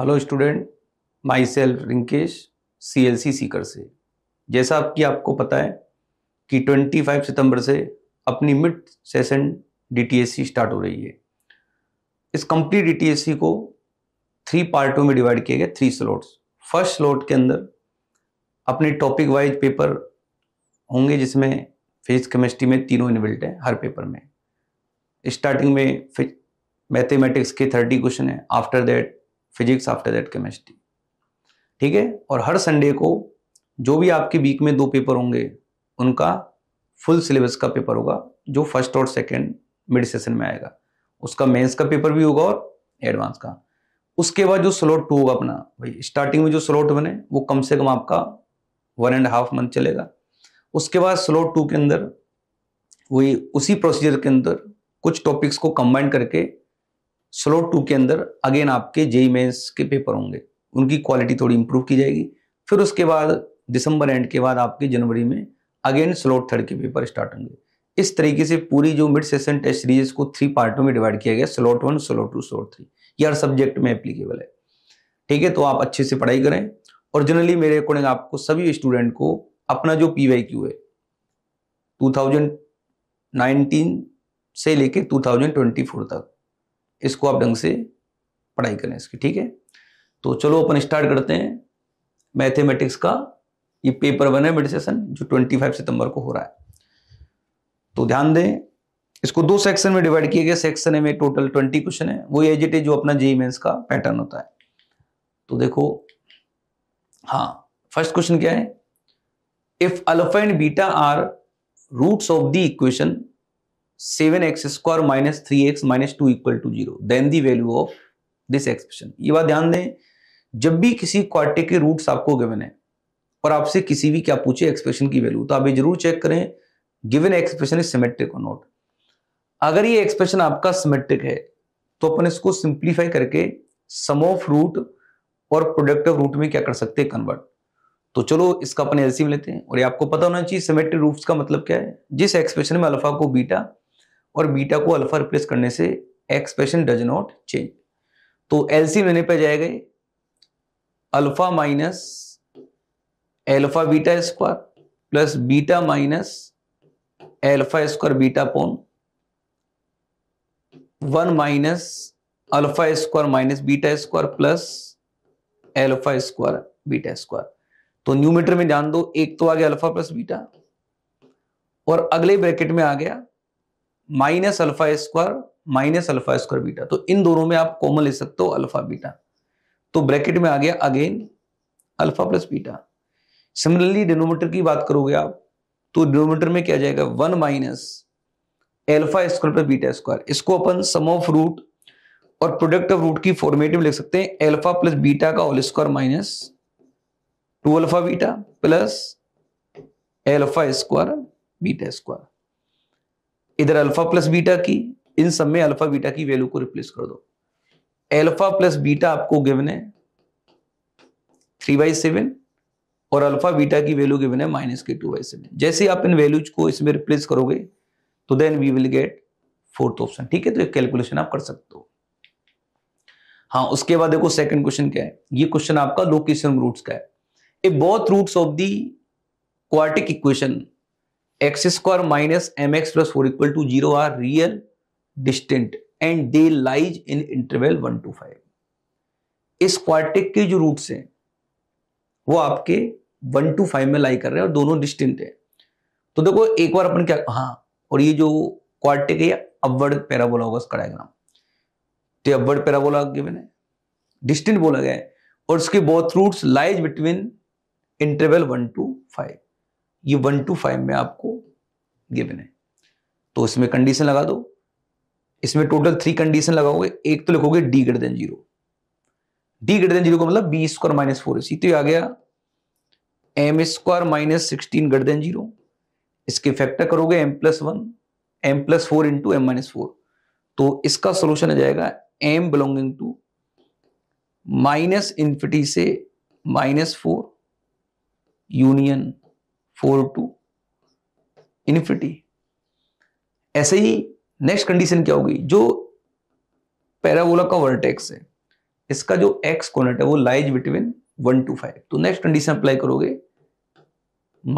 Hello student my self Rinkesh C L C Sikar से जैसा कि आपको पता है कि 25 सितंबर से अपनी मिड सेशन डी स्टार्ट हो रही है इस कंप्लीट डी को थ्री पार्टों में डिवाइड किया गया थ्री स्लॉट्स फर्स्ट स्लॉट के अंदर अपने टॉपिक वाइज पेपर होंगे जिसमें फिजिक्स केमिस्ट्री में तीनों इनबिल्ट हैं हर पेपर में स्टार्टिंग में मैथमेटिक्स के थर्टी क्वेश्चन हैं after that physics after that chemistry ठीक है और हर संडे को जो भी आपके वीक में दो पेपर होंगे उनका फुल सिलेबस का पेपर होगा जो फर्स्ट और सेकेंड मिड सेशन में आएगा उसका मेंस का पेपर भी होगा और एडवांस का उसके बाद जो स्लॉट टू होगा अपना भाई स्टार्टिंग में जो स्लॉट बने वो कम से कम आपका वन एंड हाफ मंथ चलेगा उसके बाद स्लॉट टू के अंदर वही उसी प्रोसीजर के अंदर कुछ टॉपिक्स को कंबाइन करके स्लोट टू के अंदर अगेन आपके जेई मेन्स के पेपर होंगे उनकी क्वालिटी थोड़ी इंप्रूव की जाएगी फिर उसके बाद दिसंबर एंड के बाद आपके जनवरी में अगेन स्लोट थर्ड के पेपर स्टार्ट होंगे इस तरीके से पूरी जो मिड सेशन टेस्ट सीरीज को थ्री पार्टों में डिवाइड किया गया slot one slot two slot three ये हर सब्जेक्ट में एप्लीकेबल है ठीक है तो आप अच्छे से पढ़ाई करें और जनरली मेरे अकॉर्डिंग आपको सभी स्टूडेंट को अपना जो पी वाई क्यू है नाइनटीन से लेके फोर तक इसको आप ढंग से पढ़ाई करें इसकी ठीक है तो चलो अपन स्टार्ट करते हैं मैथमेटिक्स का ये पेपर वन है मिड जो 25 सितंबर को हो रहा है तो ध्यान दें इसको दो सेक्शन में डिवाइड किया गया सेक्शन में टोटल ट्वेंटी क्वेश्चन है वो एज इट इज जो अपना जेई मेन्स का पैटर्न होता है तो देखो हाँ फर्स्ट क्वेश्चन क्या है if alpha and beta are roots of the equation seven x square minus three x minus two equal to zero then the value of this expression ये बात ध्यान दें जब भी किसी क्वार्टिक के रूट्स आपको गिवन है और आपसे किसी भी क्या पूछे एक्सप्रेशन की वैल्यू तो आप ये जरूर चेक करें गिवन एक्सप्रेशन इज सिमेट्रिक और नॉट अगर ये एक्सप्रेशन आपका सिमेट्रिक है तो अपन इसको सिंप्लीफाई करके सम ऑफ रूट और प्रोडक्ट ऑफ रूट में क्या कर सकते हैं कन्वर्ट तो चलो इसका अपन एलसीएम लेते हैं और ये आपको पता होना चाहिए सिमेट्रिक रूट्स का मतलब क्या है जिस एक्सप्रेशन में अल्फा को बीटा और बीटा को अल्फा रिप्लेस करने से एक्सप्रेशन डज नॉट चेंज तो एलसीएम लेने पर जाएगा alpha minus alpha beta square plus beta minus alpha square beta upon one minus alpha square minus beta square plus alpha square beta square तो numerator में जान दो एक तो आ गया अल्फा प्लस बीटा और अगले ब्रैकेट में आ गया minus alpha square minus alpha square beta तो इन दोनों में आप कॉमन ले सकते हो अल्फा बीटा तो ब्रैकेट में आ गया again alpha plus beta similarly denominator की बात करोगे आप तो डिनोमीटर में क्या जाएगा one minus alpha square plus beta square इसको अपन सम ऑफ रूट और प्रोडक्ट ऑफ रूट की फॉर्मेटिव लिख सकते हैं एल्फा प्लस बीटा का whole square minus two alpha beta plus alpha square beta square इधर अल्फा प्लस बीटा की इन सब में अल्फा बीटा की वैल्यू को रिप्लेस कर दो अल्फा प्लस बीटा आपको गिवन है थ्री बाई सेवन और अल्फा बीटा की वैल्यू गिवन है माइनस के टू बाई सेवन जैसे आप इन वैल्यूज को इसमें रिप्लेस करोगे तो then we will get fourth option ठीक है तो कैलकुलेशन आप कर सकते हो हाँ उसके बाद देखो सेकंड क्वेश्चन क्या है ये क्वेश्चन आपका लोकेशन रूट्स का है A both roots of the quartic equation x square minus m x plus four equal to zero are real distant and they lies in interval one to five इस quartic के जो roots हैं वो आपके one to five में लाई कर रहे हैं और दोनों डिस्टेंट है तो देखो एक बार अपन क्या हाँ और ये जो क्वार्टिक है अवर्ड पैराबोला होगा उसका डायग्राम तो अवर्ड पैराबोला गिवन है डिस्टेंट बोला गया है और उसके both roots lies between interval one to five ये वन टू फाइव में आपको गिवन है तो इसमें कंडीशन लगा दो इसमें टोटल थ्री कंडीशन लगाओगे एक तो लिखोगे D greater than zero D greater than zero का मतलब बी स्क्वायर माइनस फोर इसी तो आ गया m square minus sixteen greater than zero इसके फैक्टर करोगे m plus one m plus four into m minus four तो इसका सोल्यूशन आ जाएगा m belonging to minus infinity से minus four union four to infinity ऐसे ही नेक्स्ट कंडीशन क्या होगी जो पैराबोला का वर्टेक्स है इसका जो एक्स कोनेट है वो lies between one to five तो नेक्स्ट कंडीशन अप्लाई करोगे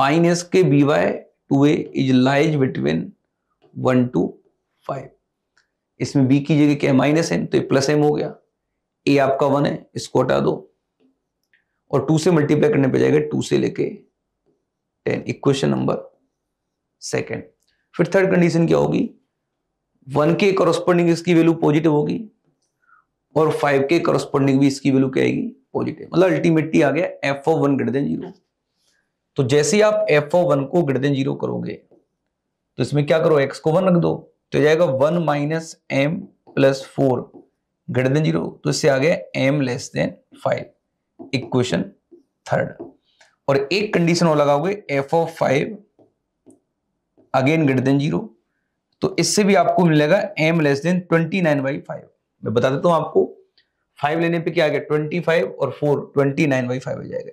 माइनस के B Y two A is lies between one to five इसमें बी की जगह क्या है माइनस एम तो ये प्लस एम हो गया ए आपका वन है इसको हटा दो और टू से मल्टीप्लाई करने पे जाएगा टू से लेके टेन इक्वेशन नंबर सेकेंड फिर थर्ड कंडीशन क्या होगी वन के करस्पॉन्डिंग इसकी वैल्यू पॉजिटिव होगी और फाइव के करस्पॉन्डिंग भी इसकी वैल्यू क्या आएगी पॉजिटिव मतलब अल्टीमेटली आ गया F of one greater than zero तो जैसे ही आप एफ ओ वन को ग्रेटर देन जीरो करोगे तो इसमें क्या करो एक्स को वन रख दो तो जाएगा one minus m plus four greater than zero तो इससे आ गया m less than five equation third और एक कंडीशन और लगाओगे F of five again greater than zero तो इससे भी आपको मिलेगा m less than twenty nine by five मैं बता देता हूं आपको फाइव लेने पे क्या आ गया ट्वेंटी फाइव और four twenty nine by five हो जाएगा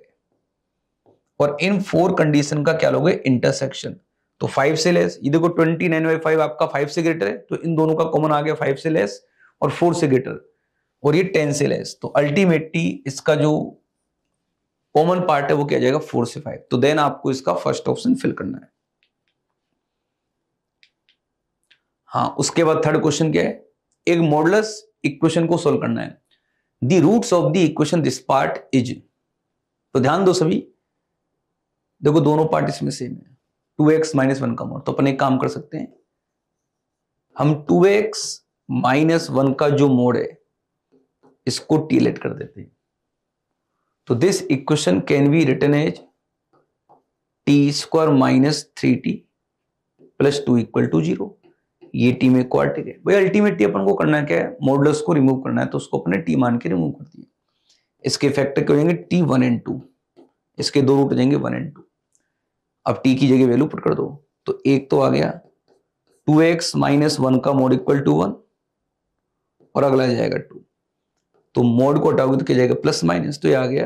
और इन फोर कंडीशन का क्या लोगे इंटरसेक्शन तो फाइव से लेस ये देखो ट्वेंटी नाइन बाई फाइव आपका फाइव से ग्रेटर है तो इन दोनों का कॉमन आ गया फाइव से लेस और फोर से ग्रेटर और ये टेन से लेस तो अल्टीमेटली इसका जो कॉमन पार्ट है वो क्या जाएगा फोर से फाइव तो देन आपको इसका फर्स्ट ऑप्शन फिल करना है हाँ उसके बाद थर्ड क्वेश्चन क्या है एक मॉडलस इक्वेशन को सोल्व करना है the roots of the equation this part is तो ध्यान दो सभी देखो दोनों पार्ट इसमें सेम है टू एक्स माइनस वन का मोड तो अपन एक काम कर सकते हैं हम टू एक्स माइनस वन का जो मोड है इसको टीलेट कर देते हैं तो this equation can be return as t square minus three t plus two equal to zero ये टी में क्वार्टिक है भाई अल्टीमेटली अपन को करना क्या है मॉडल्स को रिमूव करना है तो उसको अपने टी मान के रिमूव कर दिया इसके फैक्टर क्या हो जाएंगे टी वन एंड टू इसके दो रूट हो जाएंगे वन एंड टू अब टी की जगह वैल्यू पुट कर दो तो एक तो आ गया टू एक्स माइनस वन का मोड इक्वल टू वन और अगला जाएगा टू तो मोड को हटाओगे तो क्या जाएगा प्लस माइनस तो ये आ गया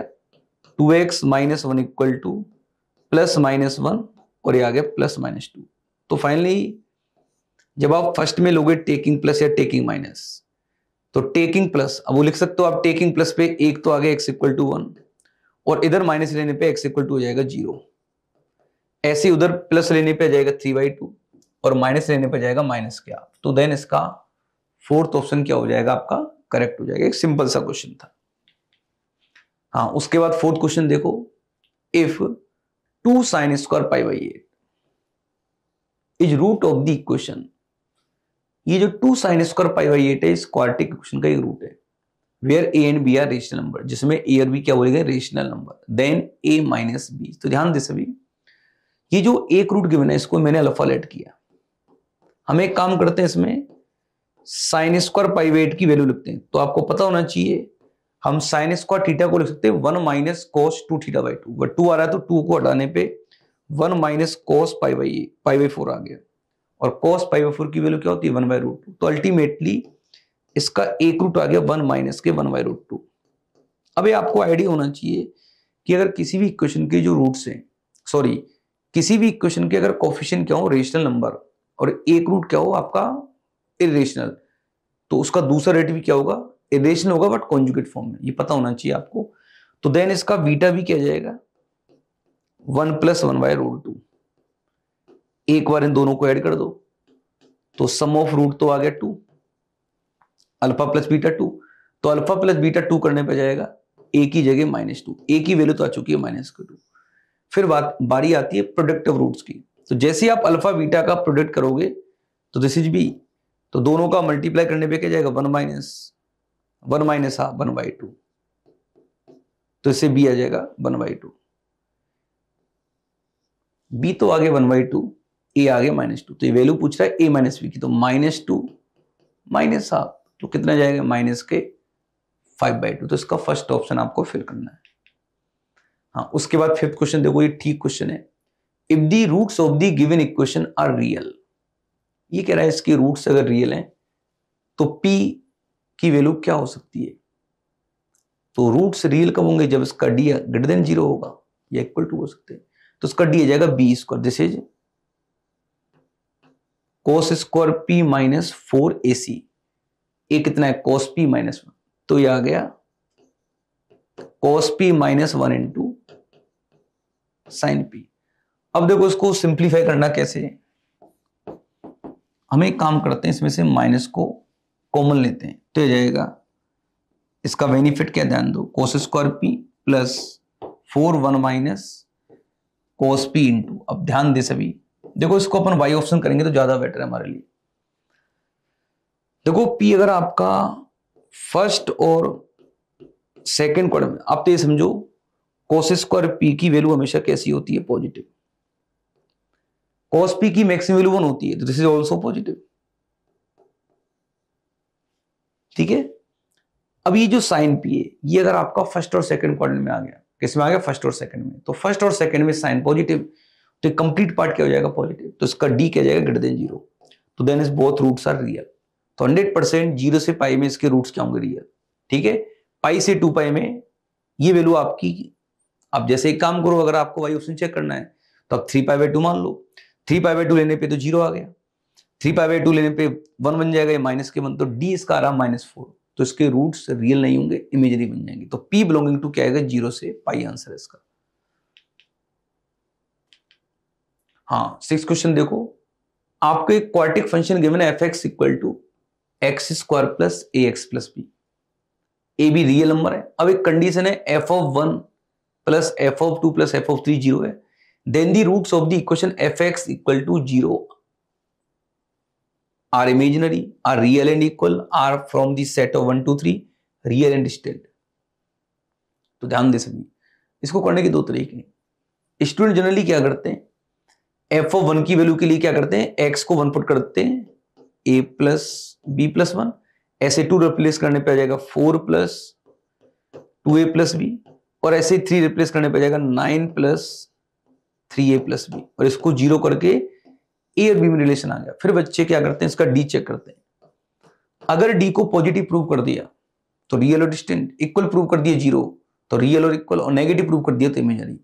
two x minus one equal to plus minus one और ये आ गया प्लस माइनस टू तो फाइनली जब आप फर्स्ट में लोगे टेकिंग प्लस या टेकिंग माइनस तो टेकिंग प्लस अब वो लिख सकते हो आप टेकिंग प्लस पे एक तो आ गया एक्स इक्वल टू वन और इधर माइनस लेने पे एक्स इक्वल टू हो जाएगा जीरो ऐसे उधर प्लस लेने पे आ जाएगा थ्री बाई टू और माइनस लेने पे जाएगा माइनस क्या तो देन इसका फोर्थ ऑप्शन क्या हो जाएगा आपका करेक्ट हो जाएगा एक सिंपल सा क्वेश्चन था हाँ उसके बाद फोर्थ क्वेश्चन देखो if two sine square pi by eight is root of the equation ये जो two sine square pi by eight है इस क्वार्टिक इक्वेशन का एक रूट है where a and b are rational number जिसमें ए और बी क्या बोलेगा rational number then a minus b तो ध्यान दे सभी ये जो एक रूट गिवन है इसको मैंने अल्फा लेट किया हम एक काम करते हैं इसमें साइन स्क्वायर पाइवेट की वैल्यू लिखते हैं तो आपको पता होना चाहिए हम साइन स्क्वायर थीटा को लिख सकते हैं one minus cos two theta by two two आ रहा है तो टू को हटाने पे one minus cos pi by pi by four आ गया और कोस पाई बाई फोर की वैल्यू क्या होती है वन बाई रूट टू तो अल्टीमेटली इसका एक रूट आ गया वन माइनस के वन बाई रूट टू अब ये आपको आइडिया होना चाहिए कि अगर किसी भी इक्वेशन के जो रूट्स हैं सॉरी किसी भी इक्वेशन के अगर कॉफिशन क्या हो रेशनल नंबर और एक रूट क्या हो आपका इेशनल तो उसका दूसरा रेट भी क्या होगा इेशनल होगा बट कॉन्जुकेट फॉर्म में ये पता होना चाहिए आपको तो देन इसका बीटा भी क्या जाएगा one plus one by root two एक बार इन दोनों को ऐड कर दो तो सम ऑफ रूट तो आ गया two alpha plus beta two तो अल्फा प्लस बीटा टू करने पर जाएगा ए की जगह माइनस टू ए की वैल्यू तो आ चुकी है माइनस का टू फिर बात बारी आती है प्रोडक्ट ऑफ रूट्स की तो जैसे आप अल्फा बीटा का प्रोडक्ट करोगे तो दिस इज बी तो दोनों का मल्टीप्लाई करने पे क्या जाएगा वन माइनस वन माइनस हा वन बाई टू तो इससे बी आ जाएगा वन बाई टू बी तो आगे वन बाई टू ए आगे माइनस टू तो ये वैल्यू पूछ रहा है ए माइनस बी की तो माइनस टू माइनस हाफ तो कितना जाएगा माइनस के फाइव बाई टू तो इसका फर्स्ट ऑप्शन आपको फिल करना है हाँ उसके बाद फिफ्थ क्वेश्चन देखो ये ठीक क्वेश्चन है if the roots of the given equation are real ये कह रहा है इसके रूट्स अगर रियल हैं तो पी की वैल्यू क्या हो सकती है तो रूट्स रियल कब होंगे जब इसका डी ग्रेटर देन जीरो होगा या इक्वल टू हो सकते हैं तो इसका डी आ जाएगा b square this is cos square p minus four A c ये कितना है कोस पी माइनस वन तो ये आ गया cos p minus one into sine p अब देखो इसको सिंप्लीफाई करना कैसे है हम एक काम करते हैं इसमें से माइनस को कॉमन लेते हैं तो जाएगा इसका बेनिफिट क्या ध्यान दो cos square p plus four one minus cos p into अब ध्यान दे सभी देखो इसको अपन वाई ऑप्शन करेंगे तो ज्यादा बेटर है हमारे लिए देखो पी अगर आपका फर्स्ट और सेकेंड क्वार्टर में आप तो ये समझो कोस स्क्वायर पी की वैल्यू हमेशा कैसी होती है पॉजिटिव कॉस पी की मैक्सिमम वैल्यू वन होती है तो दिस इज ऑल्सो पॉजिटिव ठीक है अब ये जो साइन पी है ये अगर आपका फर्स्ट और सेकंड क्वाड्रेंट में आ गया किसमें आ गया फर्स्ट और सेकंड में तो फर्स्ट और सेकंड में साइन पॉजिटिव तो कंप्लीट पार्ट क्या हो जाएगा पॉजिटिव तो इसका डी क्या जाएगा ग्रेटर देन जीरो तो then is both roots are real तो हंड्रेड परसेंट जीरो से पाई में इसके रूट्स क्या होंगे रियल ठीक है पाई से टू पाई में ये वैल्यू आपकी आप जैसे एक काम करो अगर आपको वाई ऑप्शन चेक करना है तो आप थ्री पाई बाई टू मान लो थ्री पाई बाई टू लेने पे तो जीरो आ गया थ्री पाई बाई टू लेने पे वन बन जाएगा ये माइनस के वन तो डी इसका आ रहा माइनस फोर तो इसके रूट्स रियल नहीं होंगे इमेजरी बन जाएंगे तो पी बिलोंगिंग टू क्या आएगा जीरो से पाई आंसर इसका हाँ सिक्स क्वेश्चन देखो आपको एक क्वार्टिक फंक्शन गिवन है f x equal to x square plus a x plus b a b real number है अब एक कंडीशन है f of one plus f of two plus f of three zero है then the roots of the equation fx equal to 0 are imaginary, are real and equal, are from the set of 1, 2, 3, real and distant. तो ध्यान दे सभी इसको करने के दो तरीके हैं स्टूडेंट जनरली क्या करते हैं एफ ऑफ वन की वैल्यू के लिए क्या करते हैं एक्स को वन पुट करते हैं a plus b plus one ऐसे टू रिप्लेस करने पे आ जाएगा four plus two a plus b और ऐसे थ्री रिप्लेस करने पे आ जाएगा nine plus three a plus b और इसको जीरो करके ए और बी में रिलेशन आ गया फिर बच्चे क्या करते हैं इसका डी चेक करते हैं अगर डी को पॉजिटिव प्रूव कर दिया तो रियल और डिस्टेंट इक्वल प्रूव कर दिया जीरो तो रियल और इक्वल और नेगेटिव प्रूव कर दिया तो इमेजरी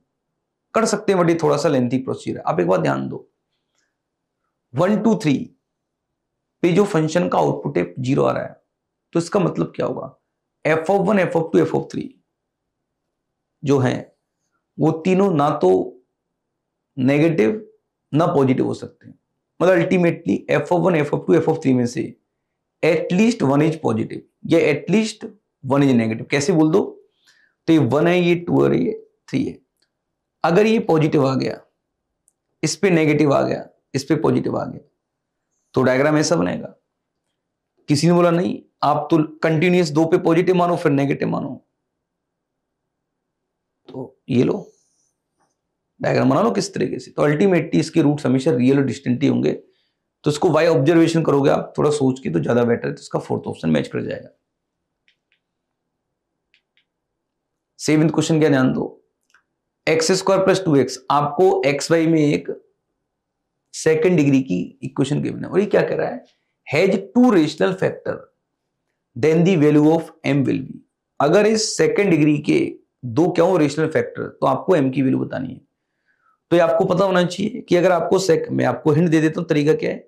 कर सकते हैं बट थोड़ा सा लेंथी प्रोसीजर आप एक बार ध्यान दो वन टू थ्री पे जो फंक्शन का आउटपुट है जीरो आ रहा है तो इसका मतलब क्या होगा f of one f of two f of three जो है वो तीनों ना तो नेगेटिव ना पॉजिटिव हो सकते हैं मतलब ultimately F of one f of two f of three में से एटलीस्ट वन इज पॉजिटिव या एटलीस्ट वन इज नेगेटिव कैसे बोल दो तो ये वन है ये टू है ये थ्री है अगर ये पॉजिटिव आ गया इस पर नेगेटिव आ गया इस पर पॉजिटिव आ गया तो डायग्राम ऐसा बनेगा किसी ने बोला नहीं आप तो कंटिन्यूस दो पे पॉजिटिव मानो फिर नेगेटिव मानो तो ये लो डायग्राम बना लो किस तरीके से तो अल्टीमेटली इसके रूट हमेशा रियल और डिस्टेंट ही होंगे तो इसको वाई ऑब्जर्वेशन करोगे आप थोड़ा सोच के तो ज्यादा बेटर है तो इसका फोर्थ ऑप्शन मैच कर जाएगा सेवेंथ क्वेश्चन क्या ध्यान दो x square plus two x आपको एक्स वाई में एक सेकेंड डिग्री की इक्वेशन गिवन है और ये क्या कह रहा है has two rational factor then the value of m will be अगर इस सेकेंड डिग्री के दो क्या हो रेशनल फैक्टर तो आपको एम की वैल्यू बतानी है तो ये आपको पता होना चाहिए कि अगर आपको सेक मैं आपको हिंट दे देता हूं तरीका क्या है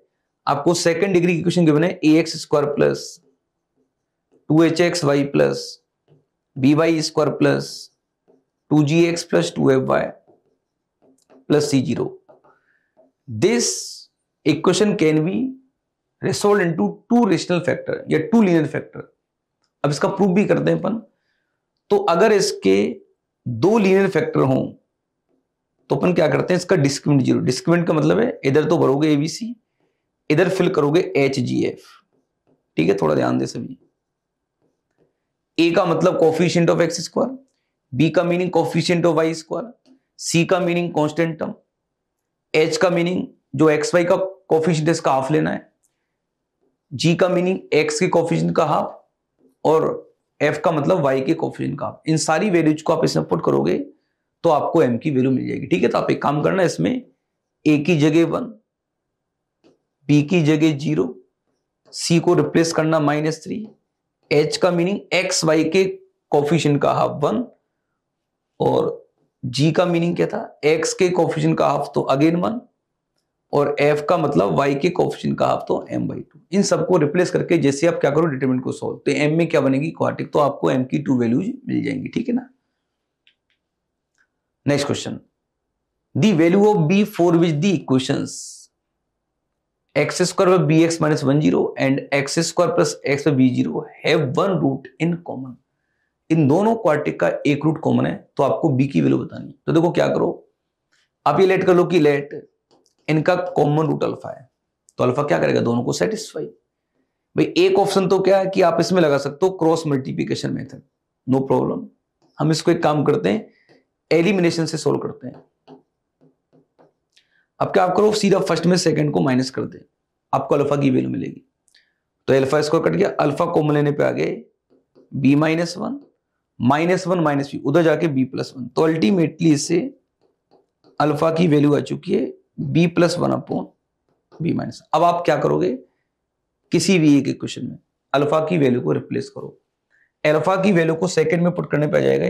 आपको सेकंड डिग्री की क्वेश्चन गिवन है a x square plus two h x y plus b y square plus two g x plus two f y plus c zero this equation can be resolved to two rational factor या two linear factor अब इसका proof भी करते हैं अपन तो अगर इसके दो लीनियर फैक्टर हों तो अपन क्या करते हैं इसका डिस्क्रिमेंट जीरो डिस्क्रिमेंट का मतलब है इधर तो भरोगे एबीसी इधर फिल करोगे एच जी एफ ठीक है थोड़ा ध्यान दे सभी ए का मतलब coefficient of x square B का meaning coefficient of Y square C का मीनिंग कॉन्स्टेंट टर्म एच का मीनिंग जो एक्स वाई का कॉफिशियंट इसका हाफ लेना है जी का मीनिंग एक्स के कॉफिशियंट का हाफ और एफ का मतलब वाई के कॉफिशियंट का हाफ इन सारी वैल्यूज को आप इसमें पुट करोगे तो आपको एम की वैल्यू मिल जाएगी ठीक है तो आप एक काम करना इसमें ए की जगह वन बी की जगह जीरो सी को रिप्लेस करना माइनस थ्री एच का मीनिंग एक्स वाई के कॉफिशन का हाफ वन और जी का मीनिंग क्या था एक्स के कॉफिशन का हाफ तो अगेन वन और एफ का मतलब वाई के कॉफिशन का हाफ तो एम बाई टू इन सबको रिप्लेस करके जैसे आप क्या करो डिटरमिनेंट को सोल्व तो एम में क्या बनेगी क्वार्टिक तो आपको एम की टू वैल्यूज मिल जाएंगी ठीक है ना Next question The of b four which which the equations x square b x minus one zero and x square plus x plus b 0 have one root in इन दोनों quartic का एक root common है तो आपको B की value बतानी तो देखो क्या करो आप ये लेट कर लो कि लेट इनका कॉमन रूट अल्फा है तो अल्फा क्या करेगा दोनों को सेटिस्फाई भाई एक ऑप्शन तो क्या है कि आप इसमें लगा सकते हो cross multiplication method no problem हम इसको एक काम करते हैं एलिमिनेशन से सोल्व करते हैं अब क्या आप करो सीधा फर्स्ट में सेकंड को माइनस कर दे आपको अल्फा की वैल्यू मिलेगी तो अल्फा स्कोर कट गया अल्फा कॉमन लेने पे आ गए b minus one minus one minus b उधर जाके बी प्लस वन तो अल्टीमेटली इससे अल्फा की वैल्यू आ चुकी है b plus one upon b minus अब आप क्या करोगे किसी भी एक क्वेश्चन में अल्फा की वैल्यू को रिप्लेस करो अल्फा की वैल्यू को सेकंड में पुट करने पे आ जाएगा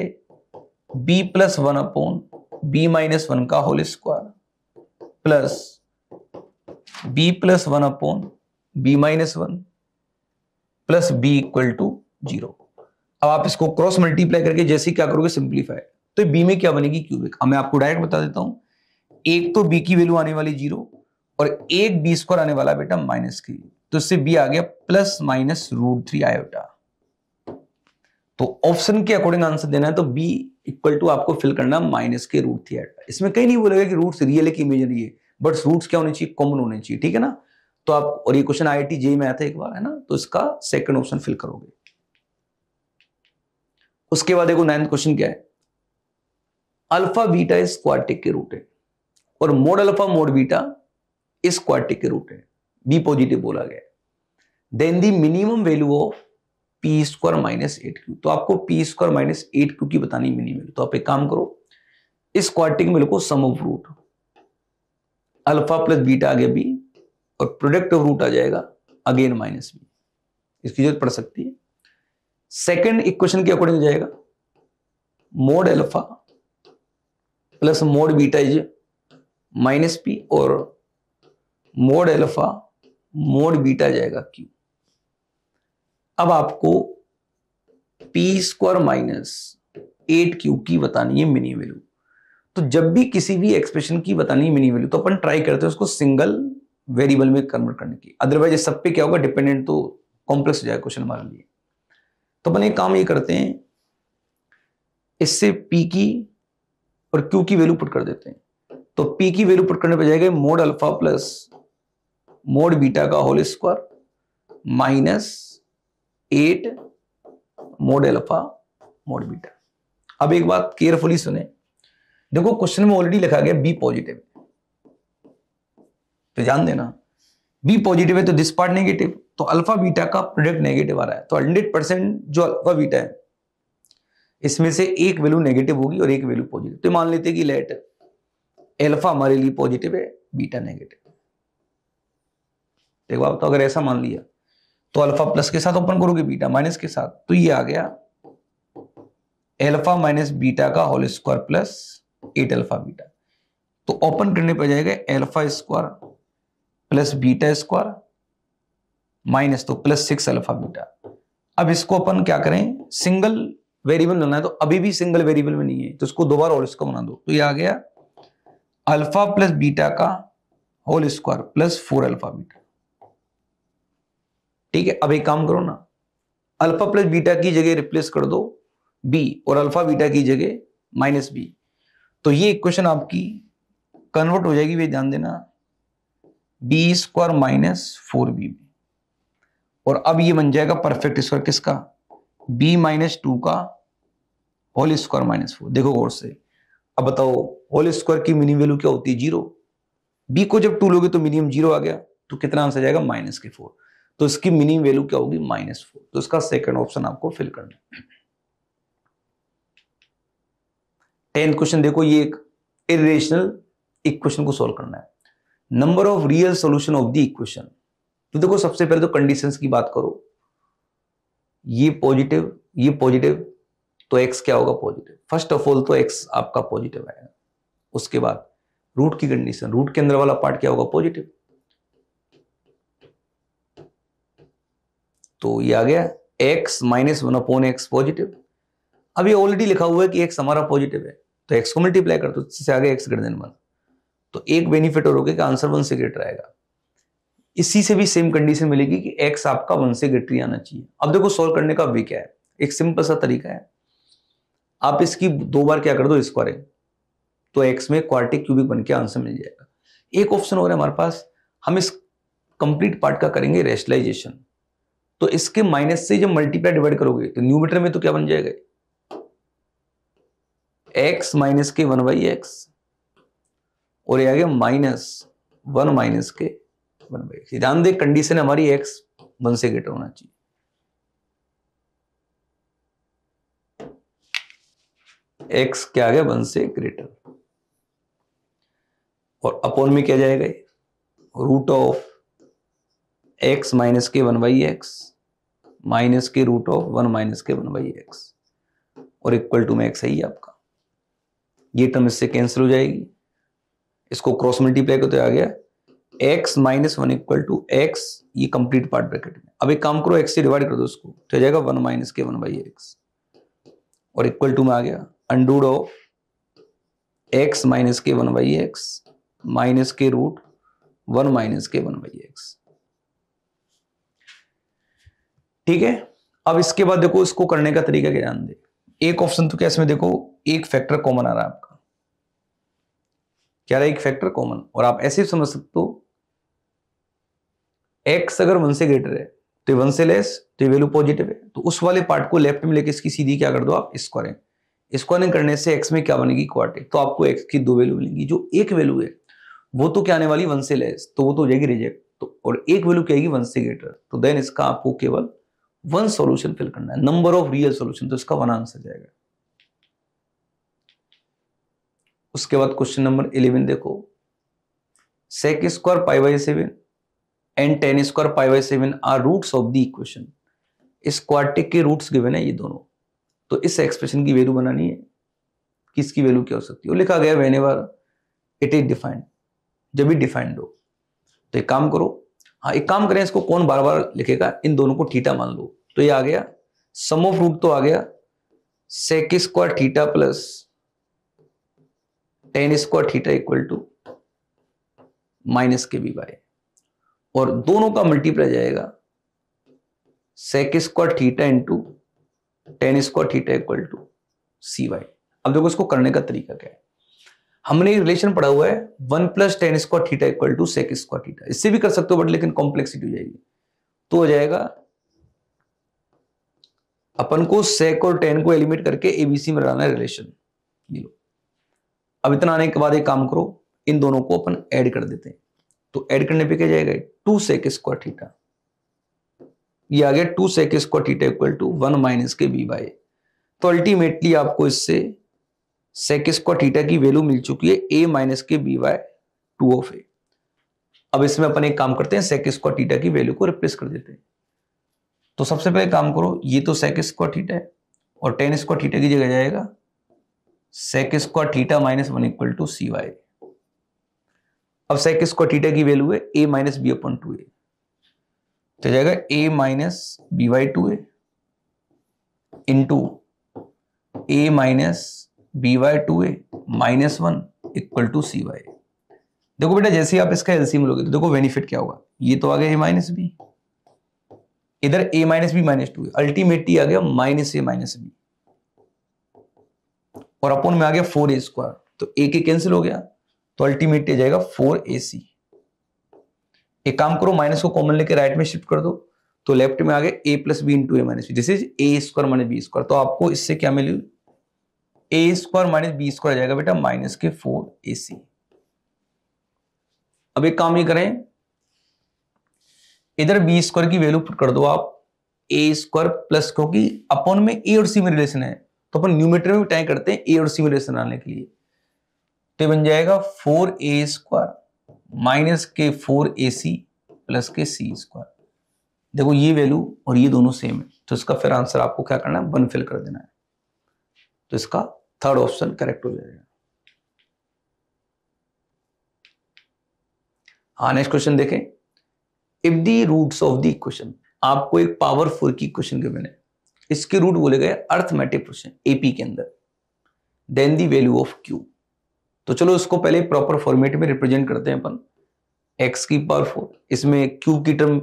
b plus one upon b minus one का whole square plus b plus one upon b minus one plus b equal to zero अब आप इसको क्रॉस मल्टीप्लाई करके जैसे क्या करोगे सिंप्लीफाई तो बी में क्या बनेगी क्यूबिक अब मैं आपको डायरेक्ट बता देता हूं एक तो बी की वैल्यू आने वाली जीरो और एक बी स्क्वायर आने वाला बेटा माइनस की तो इससे बी आ गया plus minus root three iota तो ऑप्शन के अकॉर्डिंग आंसर देना है तो बी इक्वल टू आपको फिल करना माइनस के रूट थिएटा इसमें कहीं नहीं बोलेगा कि रूट्स रियल है कि इमेजनरी है बट रूट्स क्या होने चाहिए कॉमन होने चाहिए ठीक है ना तो आप और ये क्वेश्चन आई आई में आया था एक बार है ना तो इसका सेकंड ऑप्शन फिल करोगे उसके बाद देखो नाइन्थ क्वेश्चन क्या है अल्फा बीटा इस क्वार्टिक के रूट है और मोड अल्फा मोड बीटा इस क्वार्टिक के रूट है बी पॉजिटिव बोला गया then the minimum value of p square minus eight q तो आपको p square minus eight q की बतानी भी नहीं मिली तो आप एक काम करो इस क्वार्टिक में लिखो sum of root alpha plus beta आ गया बी और प्रोडक्ट ऑफ रूट आ जाएगा अगेन माइनस बी इसकी जरूरत पड़ सकती है सेकेंड इक्वेशन के अकॉर्डिंग जाएगा mod alpha plus mod beta is minus p और मोड अल्फा मोड बीटा जाएगा क्यू अब आपको p square minus eight q की बतानी है मिनी वैल्यू तो जब भी किसी भी एक्सप्रेशन की बतानी है मिनी वैल्यू तो अपन ट्राई करते हैं उसको सिंगल वेरिएबल में कन्वर्ट करने की अदरवाइज सब पे क्या होगा डिपेंडेंट तो कॉम्प्लेक्स हो जाएगा क्वेश्चन हमारे लिए तो अपन एक काम ये करते हैं इससे पी की और क्यू की वैल्यू पुट कर देते हैं तो पी की वैल्यू पुट करने पर जाएगा mod alpha plus mod beta का whole square minus eight mod alpha mod beta अब एक बात केयरफुली सुने देखो क्वेश्चन में ऑलरेडी लिखा गया बी पॉजिटिव तो ध्यान देना बी पॉजिटिव है तो दिस पार्ट नेगेटिव तो अल्फा बीटा का प्रोडक्ट नेगेटिव आ रहा है तो हंड्रेड परसेंट जो अल्फा बीटा है इसमें से एक वैल्यू नेगेटिव होगी और एक वैल्यू पॉजिटिव तो मान लेते कि लेट अल्फा हमारे लिए पॉजिटिव है बीटा नेगेटिव देखो आप तो अगर ऐसा मान लिया तो अल्फा प्लस के साथ ओपन करोगे बीटा माइनस के साथ तो ये आ गया एल्फा माइनस बीटा का whole square plus eight alpha beta तो ओपन करने पर जाएगा alpha square plus beta square minus तो प्लस सिक्स अल्फा बीटा अब इसको अपन क्या करें सिंगल वेरिएबल बनाना है तो अभी भी सिंगल वेरिएबल में नहीं है तो इसको दोबारा और इसको बना दो तो ये आ गया अल्फा प्लस बीटा का whole square plus four alpha beta ठीक है अब एक काम करो ना अल्फा प्लस बीटा की जगह रिप्लेस कर दो बी और अल्फा बीटा की जगह माइनस बी तो ये इक्वेशन आपकी कन्वर्ट हो जाएगी वे ध्यान देना b square minus four b में और अब ये बन जाएगा परफेक्ट स्क्वायर किसका बी माइनस टू का होल स्क्वायर माइनस फोर देखो गौर से अब बताओ होल स्क्वायर की मिनिमम वैल्यू क्या होती है जीरो बी को जब टू लोगे तो मिनिमम जीरो आ गया तो कितना आंसर जाएगा माइनस के फोर तो इसकी मिनिमम वैल्यू क्या होगी माइनस फोर तो इसका सेकंड ऑप्शन आपको फिल करना है टेंथ क्वेश्चन देखो ये एक इरेशनल इक्वेशन को सॉल्व करना है number of real solution of the equation तो देखो सबसे पहले तो कंडीशंस की बात करो ये पॉजिटिव ये पॉजिटिव तो एक्स क्या होगा पॉजिटिव फर्स्ट ऑफ ऑल तो एक्स आपका पॉजिटिव आएगा उसके बाद रूट की कंडीशन रूट के अंदर वाला पार्ट क्या होगा पॉजिटिव तो ये आ गया x minus one upon x positive अब ये ऑलरेडी लिखा हुआ है कि x हमारा पॉजिटिव है तो x को मल्टीप्लाई कर दो इससे आगे एक्स ग्रेटर देन वन तो एक बेनिफिट और होगा कि आंसर वन से ग्रेटर आएगा इसी से भी सेम कंडीशन मिलेगी कि x आपका वन से ग्रेटर ही आना चाहिए अब देखो सॉल्व करने का वे क्या है एक सिंपल सा तरीका है आप इसकी दो बार क्या कर दो स्क्वायरिंग तो एक्स में क्वार्टिक क्यूबिक बन के आंसर मिल जाएगा एक ऑप्शन और है हमारे पास हम इस कंप्लीट पार्ट का करेंगे रेशलाइजेशन तो इसके माइनस से जब मल्टीप्लाई डिवाइड करोगे तो न्यूमीटर में तो क्या बन जाएगा एक्स माइनस के वन बाई एक्स और ये आ गया माइनस वन माइनस के वन बाई एक्स ध्यान दे कंडीशन हमारी एक्स वन से ग्रेटर होना चाहिए एक्स क्या आ गया वन से ग्रेटर और अपॉन में क्या जाएगा रूट ऑफ एक्स माइनस के वन बाई एक्स माइनस के रूट ऑफ वन माइनस के वन बाई एक्स और इक्वल टू में एक्स है ही आपका ये टर्म इससे कैंसिल हो जाएगी इसको क्रॉस मल्टीप्लाई करते आ गया x minus one equal to x ये कंप्लीट पार्ट ब्रैकेट में अब एक काम करो एक्स से डिवाइड कर दो उसको तो हो जाएगा वन माइनस के वन बाई एक्स और इक्वल टू में आ गया अंडूड ऑफ एक्स माइनस के वन बाई एक्स माइनस के रूट वन माइनस के वन बाई एक्स ठीक है अब इसके बाद देखो इसको करने का तरीका क्या जान दे एक ऑप्शन तो क्या इसमें देखो एक फैक्टर कॉमन आ रहा है आपका क्या रहा एक फैक्टर कॉमन और आप ऐसे समझ सकते हो एक्स अगर वन से ग्रेटर है तो वन से लेस तो वैल्यू पॉजिटिव है तो उस वाले पार्ट को लेफ्ट में लेके इसकी सीधी क्या कर दो आप स्क्वायरिंग स्क्वायरिंग करने से एक्स में क्या बनेगी क्वार्टिक तो आपको एक्स की दो वैल्यू मिलेंगी जो एक वैल्यू है वो तो क्या आने वाली वन से लेस तो वो तो हो जाएगी रिजेक्ट तो और एक वैल्यू क्या आएगी वन से ग्रेटर तो देन इसका आपको केवल वन सॉल्यूशन फिल करना है नंबर ऑफ रियल सॉल्यूशन तो इसका वन आंसर जाएगा उसके बाद क्वेश्चन नंबर इलेवन देखो sec square pi by seven and tan square pi by seven are roots of the equation इस क्वार्टिक के रूट्स गिवन है ये दोनों तो इस एक्सप्रेशन की वैल्यू बनानी है किसकी वैल्यू क्या हो सकती है लिखा गया whenever it is defined जब भी डिफाइंड हो तो एक काम करो हाँ एक काम करें इसको कौन बार बार लिखेगा इन दोनों को ठीटा मान लो तो ये आ गया सम ऑफ रूट तो आ गया sec square theta plus tan square theta equal to minus के बी बाय और दोनों का मल्टीप्लाई जाएगा sec square theta into tan square theta equal to C Y अब देखो इसको करने का तरीका क्या है हमने रिलेशन पढ़ा हुआ है one plus tan square theta equal to sec square theta इससे भी कर सकते हो बट लेकिन कॉम्प्लेक्सिटी हो जाएगी तो हो जाएगा अपन को सेक और टेन को एलिमिनेट करके एबीसी में लाना है रिलेशन ये लो अब इतना आने के बाद एक काम करो इन दोनों को अपन ऐड कर देते हैं तो ऐड करने पे क्या जाएगा टू सेक स्क्वायर थीटा ये आ गया two sec square theta equal to one minus के बी बाय तो अल्टीमेटली आपको इससे सेक स्क्वायर थीटा की वैल्यू मिल चुकी है ए माइनस के B Y two of A अब इसमें अपन एक काम करते हैं सेक स्क्वायर थीटा की वैल्यू को रिप्लेस कर देते हैं तो सबसे पहले काम करो ये तो सेक स्क्वायर थीटा है और टेन स्क्वायर थीटा की जगह जाएगा sec square theta minus one equal to C Y अब सेक स्क्वायर थीटा की वैल्यू है A minus B upon two A तो जाएगा A minus B Y two A into A minus B Y two A minus one equal to C Y देखो बेटा जैसे ही आप इसका एलसीएम लोगे तो देखो बेनिफिट क्या होगा ये तो आ गया ए माइनस बी इधर A minus B minus two ultimately आ गया माइनस ए माइनस बी और अपोन में आ गया फोर ए स्क्वायर तो ए के कैंसिल हो गया तो अल्टीमेटली आ जाएगा फोर ए सी एक काम करो माइनस को कॉमन लेके राइट में शिफ्ट कर दो तो लेफ्ट में आ गया ए plus B into A minus B is A square minus B square तो आपको इससे क्या मिलेगी A square minus B square जाएगा बेटा माइनस के फोर ए सी अब एक काम ये करें इधर बी स्क्वायर की वैल्यू पुट कर दो आप ए स्क्वायर प्लस क्योंकि अपॉन में ए और सी में रिलेशन है तो अपन न्यूमीटर में टाइम करते हैं ए और सी में रिलेशन आने के लिए तो बन जाएगा फोर ए स्क्वायर माइनस के फोर ए C plus K C square देखो ये वैल्यू और ये दोनों सेम है तो इसका फिर आंसर आपको क्या करना है वन फिल कर देना है तो इसका थर्ड ऑप्शन करेक्ट हो जाएगा हाँ नेक्स्ट क्वेश्चन देखें if the roots of the equation आपको एक पावरफुल की क्वेश्चन के मैंने इसके रूट बोले गए अर्थमेटिक क्वेश्चन एपी के अंदर then the value of Q तो चलो इसको पहले प्रॉपर फॉर्मेट में रिप्रेजेंट करते हैं अपन एक्स की पावर फोर इसमें क्यू की टर्म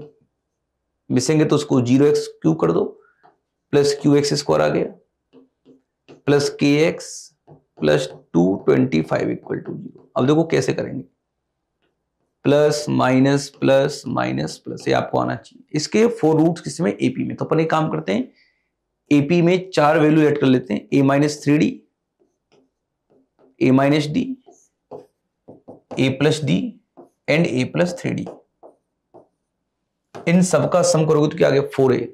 मिसेंगे तो उसको जीरो एक्स क्यू कर दो प्लस क्यू एक्स स्क्वायर आ गया plus K X plus two twenty five equal to zero अब देखो कैसे करेंगे plus minus plus minus plus ये आपको आना चाहिए इसके फोर रूट में एपी में तो अपन एक काम करते हैं एपी में चार वैल्यू ऐड कर लेते हैं A minus three D A minus D A plus D and A plus three D इन सबका सम करोगे तो क्या आ गया फोर ए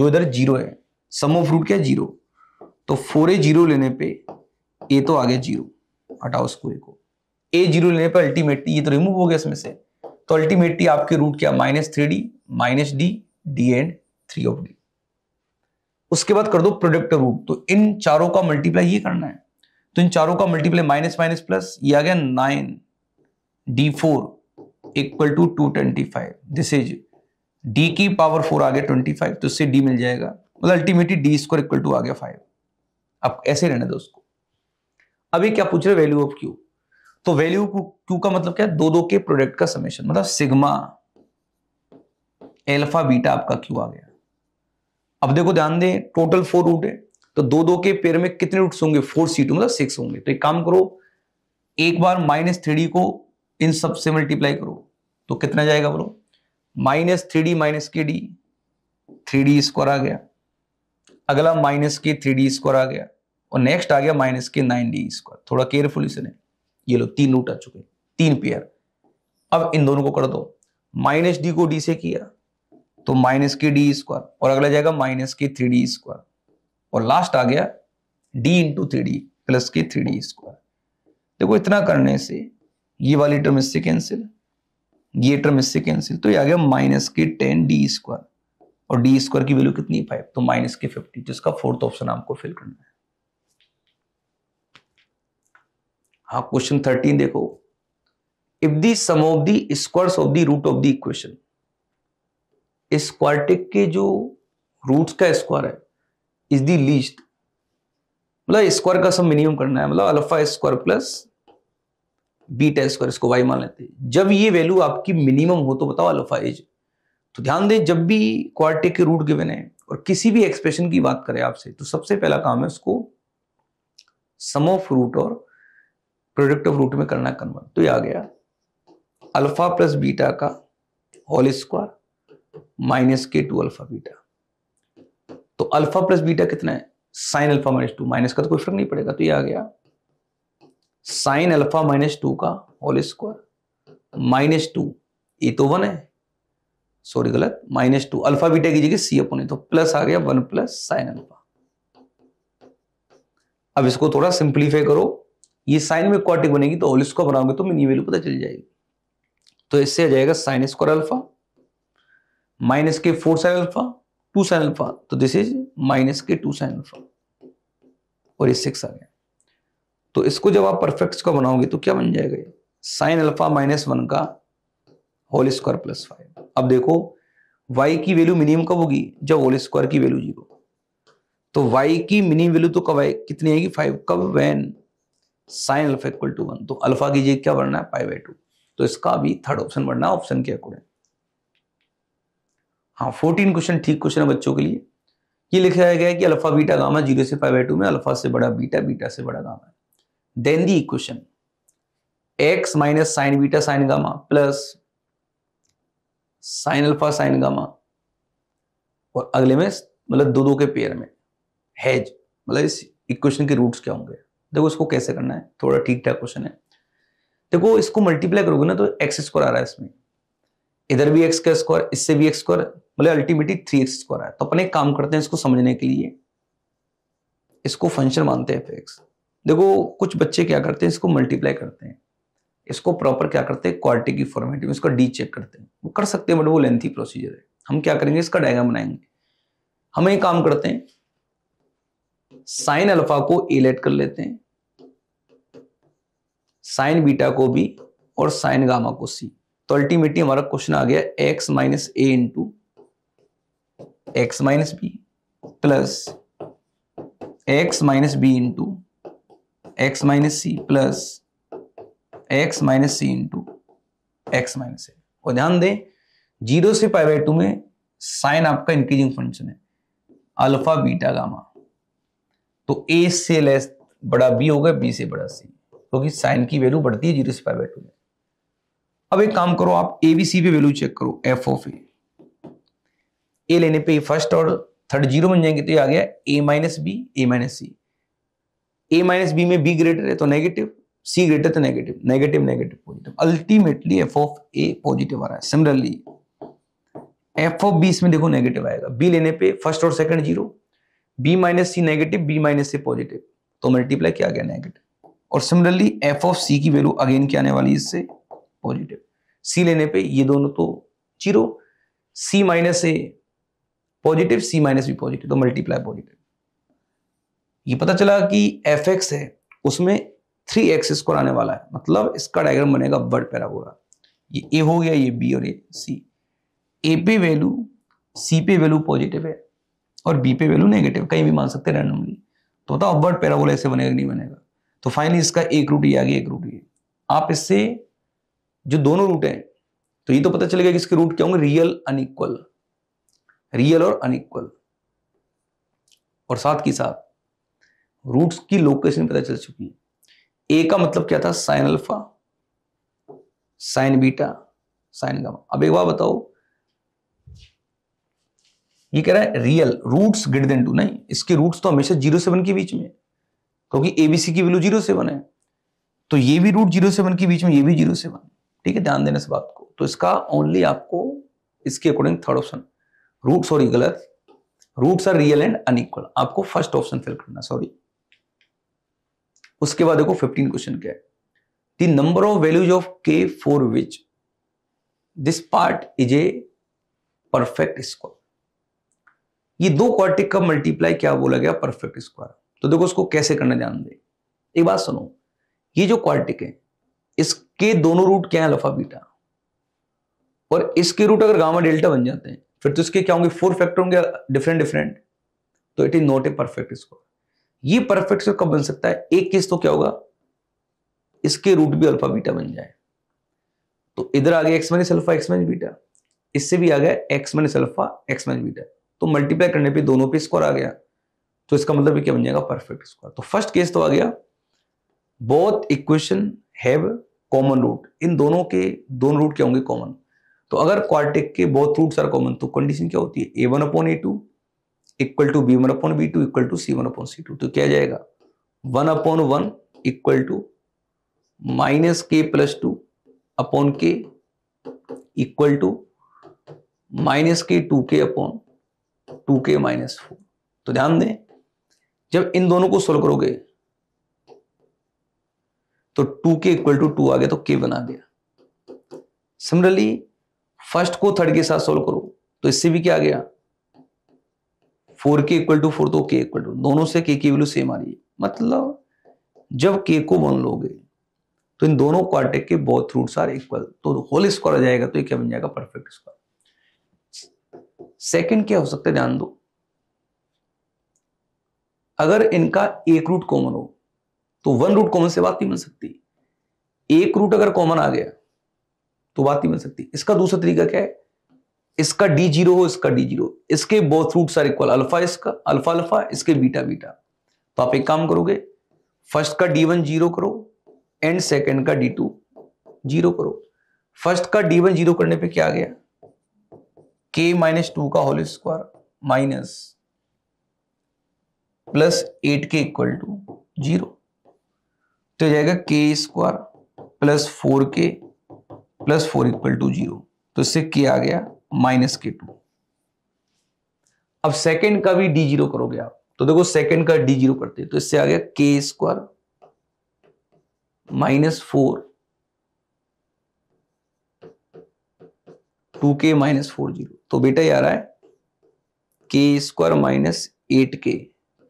जो इधर जीरो है सम ऑफ रूट क्या जीरो तो फोर ए जीरो लेने पे ए तो आ गया जीरो हटाओ उसको ए को ए जीरो लेने पर अल्टीमेटली ये तो रिमूव हो गया इसमें से तो अल्टीमेटली आपके रूट क्या minus three D minus D D and three of D उसके बाद कर दो प्रोडक्ट रूट तो इन चारों का मल्टीप्लाई ये करना है तो इन चारों का मल्टीप्लाई माइनस माइनस प्लस ये आ गया nine D four equal to two twenty five this is D की पावर फोर आ गया ट्वेंटी फाइव तो इससे डी मिल जाएगा मतलब ultimately D square equal to आ गया फाइव आप ऐसे रहने दो उसको अभी क्या पूछ रहे वैल्यू ऑफ क्यू तो वैल्यू क्यू का मतलब क्या है दो दो के प्रोडक्ट का समेशन मतलब सिग्मा एल्फा बीटा आपका क्यू आ गया अब देखो ध्यान दें टोटल फोर रूट है तो दो दो के पेयर में कितने रूट्स होंगे फोर सी टू मतलब सिक्स होंगे तो एक काम करो एक बार माइनस थ्री को इन सब से मल्टीप्लाई करो तो कितना जाएगा बोलो minus three D minus K D three D square आ गया अगला माइनस के थ्री डी स्क्वायर आ गया और नेक्स्ट आ गया minus K nine D square थोड़ा केयरफुल इसने ये लो तीन रूट आ चुके तीन पेयर अब इन दोनों को कर दो माइनस डी को डी से किया तो माइनस के डी स्क्वायर और अगला जाएगा माइनस के थ्री डी स्क्वायर और लास्ट आ गया D into three D plus K three D square देखो इतना करने से ये वाली टर्म इससे कैंसिल ये टर्म इससे कैंसिल तो ये आ गया minus K ten D square और डी स्क्वायर की वैल्यू कितनी फाइव तो माइनस के फिफ्टी जिसका फोर्थ ऑप्शन आपको फिल करना है हाँ क्वेश्चन थर्टीन देखो if the sum of the squares of the root of the equation स्क्वाटिक के जो रूट्स का स्क्वायर है इज दी लीस्ट मतलब स्क्वायर का सब मिनिमम करना है मतलब alpha square plus beta square इसको वाई मान लेते हैं जब ये वैल्यू आपकी मिनिमम हो तो बताओ अल्फा एज तो ध्यान दें जब भी क्वार्टिक के रूट गिवन है और किसी भी एक्सप्रेशन की बात करें आपसे तो सबसे पहला काम है उसको सम ऑफ रूट और प्रोडक्ट ऑफ रूट में करना कन्वर्ट तो ये आ गया अल्फा प्लस बीटा का होल स्क्वायर माइनस के टू अल्फा बीटा तो अल्फा प्लस बीटा कितना है sin alpha minus two minus का तो कोई फर्क नहीं पड़ेगा तो ये आ गया साइन अल्फा माइनस टू का होल स्क्वायर माइनस टू ये तो वन है सॉरी गलत माइनस टू अल्फा बीटा की जगह सी अपने तो प्लस आ गया वन प्लस साइन अल्फा अब इसको थोड़ा सिंप्लीफाई करो ये साइन में क्वाटिक बनेगी तो होल बनाओगे तो मिनी वैल्यू पता चल जाएगी तो इससे आ जाएगा साइन स्क्वायर अल्फा माइनस के four sin alpha two sin alpha तो दिस इज माइनस के टू साइन अल्फा और ये सिक्स आ गया तो इसको जब आप परफेक्ट का बनाओगे तो क्या बन जाएगा ये साइन अल्फा माइनस वन का होल स्क्वायर प्लस फाइव अब देखो वाई की वैल्यू मिनिमम कब होगी जब होल स्क्वायर की वैल्यू जीरो तो वाई की मिनिमम वैल्यू तो कब आए कितनी आएगी फाइव कब when sin alpha equal to one तो अल्फा की जगह क्या बढ़ना है पाई बाई टू तो इसका भी थर्ड ऑप्शन बढ़ना है ऑप्शन के अकॉर्डिंग हाँ फोर्टीन क्वेश्चन ठीक क्वेश्चन है बच्चों के लिए ये लिखा गया है कि अल्फा बीटा गामा जीरो से पाई बाई टू में अल्फा से बड़ा बीटा बीटा से बड़ा gamma then the equation X minus sin beta sin gamma plus sin alpha sin gamma और अगले में मतलब दो दो के पेयर में हैज मतलब इस इक्वेशन के रूट्स क्या होंगे देखो इसको कैसे करना है थोड़ा ठीक ठाक क्वेश्चन है देखो इसको मल्टीप्लाई करोगे ना तो एक्स स्क्वायर आ रहा है इसमें इधर भी एक्स का स्क्वायर इससे भी एक्स स्क्वायर मतलब अल्टीमेटली थ्री एक्स स्क्वायर आया तो अपने एक काम करते हैं इसको समझने के लिए इसको फंक्शन मानते हैं एफ देखो कुछ बच्चे क्या करते हैं इसको मल्टीप्लाई करते हैं इसको प्रॉपर क्या करते हैं क्वालिटी की फॉर्मेट में इसका डी चेक करते हैं वो कर सकते हैं बट वो लेंथी प्रोसीजर है हम क्या करेंगे इसका डायग्राम बनाएंगे हम एक काम करते हैं साइन अल्फा को एलेट कर लेते हैं साइन बीटा को बी और साइन गामा को सी तो अल्टीमेटली हमारा क्वेश्चन आ गया x minus A into X minus B plus X minus B into X minus C plus X minus C into X minus A और ध्यान दें जीरो से पाई बाई टू में साइन आपका इंक्रीजिंग फंक्शन है alpha beta gamma तो A से less बड़ा बी होगा बी से बड़ा सी क्योंकि तो साइन की वैल्यू बढ़ती है जीरो से पाई बाई टू में अब एक काम करो आप ए बी सी पे वैल्यू चेक करो एफ ऑफ ए ए लेने पे फर्स्ट और थर्ड जीरो बन जाएंगे तो ये आ गया A minus B A minus C A minus B में बी ग्रेटर है तो नेगेटिव सी ग्रेटर तो negative negative negative positive ultimately F of A positive आ रहा है सिमिलरली एफ ऑफ बी इसमें देखो नेगेटिव आएगा बी लेने पे फर्स्ट और second zero B minus C negative B minus C positive तो मल्टीप्लाई किया गया नेगेटिव और सिमिलरली एफ ऑफ सी की वैल्यू अगेन क्या आने वाली इससे पॉजिटिव सी लेने पे ये दोनों तो zero C minus A positive C minus B positive तो मल्टीप्लाई पॉजिटिव ये पता चला कि एफ एक्स है उसमें थ्री एक्स स्क्वायर आने वाला है मतलब इसका डायग्राम बनेगा वर्ड पैरागोरा ये ए हो गया ये बी और ए सी ए पे वैल्यू सी पे वैल्यू पॉजिटिव है और बी पे वैल्यू नेगेटिव कहीं भी मान सकते हैं रैंडमली तो बताओ अपवर्ड पैराबोला ऐसे बनेगा नहीं बनेगा तो फाइनली इसका एक रूट ये आ गया एक रूट ये आप इससे जो दोनों रूट हैं तो ये तो पता चलेगा कि इसके रूट क्या होंगे रियल अनइक्वल रियल और अनइक्वल और साथ ही साथ रूट्स की लोकेशन पता चल चुकी है ए का मतलब क्या था sin alpha sin beta sin gamma अब एक बार बताओ ये कह रहा है real roots greater than two नहीं इसके रूट्स तो हमेशा जीरो सेवन के बीच में क्योंकि एबीसी की वैल्यू जीरो सेवन है तो ये भी रूट जीरो सेवन के बीच में ये भी जीरो सेवन ठीक है ध्यान देने से बात को तो इसका ओनली आपको इसके according third option root sorry गलत roots are real and unequal आपको फर्स्ट ऑप्शन फिल करना सॉरी उसके बाद देखो फिफ्टीन क्वेश्चन क्या है the number of values of K for which this part is a perfect square ये दो क्वार्टिक का मल्टीप्लाई क्या बोला गया परफेक्ट स्क्वायर तो देखो उसको कैसे करना जान दे एक बात सुनो ये जो क्वार्टिक है इसके दोनों रूट क्या है अल्फा बीटा और इसके रूट अगर गामा डेल्टा बन जाते हैं फिर तो इसके क्या होंगे फोर फैक्टर होंगे डिफरेंट डिफरेंट तो it is not a perfect square ये परफेक्ट स्क्वायर कब बन सकता है एक केस तो क्या होगा इसके रूट भी अल्फा बीटा बन जाए तो इधर आ गया x minus alpha X minus beta इससे भी आ गया x minus alpha X minus beta तो मल्टीप्लाई करने पे दोनों पे स्कोर आ गया तो इसका मतलब क्या बन जाएगा परफेक्ट स्कोर तो फर्स्ट केस तो आ गया both equation have common root इन दोनों के दोनों रूट क्या होंगे कॉमन तो अगर क्वार्टिक के बोथ रूट आर कॉमन तो कंडीशन क्या होती है A one upon A two equal to B one upon B two equal to C one upon C two तो क्या जाएगा one upon one equal to minus K plus two upon K equal to minus के two K upon two के minus four तो ध्यान दें जब इन दोनों को सोल्व करोगे तो to k equal to two आ गया तो के बना गया सिमिलरली फर्स्ट को थर्ड के साथ सोल्व करो तो इससे भी क्या आ गया फोर के इक्वल टू फोर तो के इक्वल टू दोनों से के की वैल्यू सेम आ रही है मतलब जब के को वन लोगे तो इन दोनों क्वार्टेक के बहुत रूट्स आर इक्वल तो होल स्क्वायर आ जाएगा तो ये क्या बन जाएगा परफेक्ट स्क्वायर सेकंड क्या हो सकता है ध्यान दो अगर इनका एक रूट कॉमन हो तो वन रूट कॉमन से बात नहीं बन सकती एक रूट अगर कॉमन आ गया तो बात नहीं बन सकती इसका दूसरा तरीका क्या है इसका डी जीरो हो इसका डी जीरो इसके both root are equal alpha इसका अल्फा अल्फा इसके बीटा बीटा तो आप एक काम करोगे फर्स्ट का डी वन जीरो करो एंड सेकेंड का डी टू जीरो करो फर्स्ट का डी वन जीरो करने पे क्या आ गया के माइनस टू का whole square minus plus eight k equal to zero तो जाएगा k square plus four k plus four equal to zero तो इससे के आ गया माइनस के टू अब सेकंड का भी डी जीरो करोगे आप तो देखो सेकंड का डी जीरो करते तो इससे आ गया k square minus four two के माइनस फोर जीरो तो बेटा ये आ रहा है k square minus eight k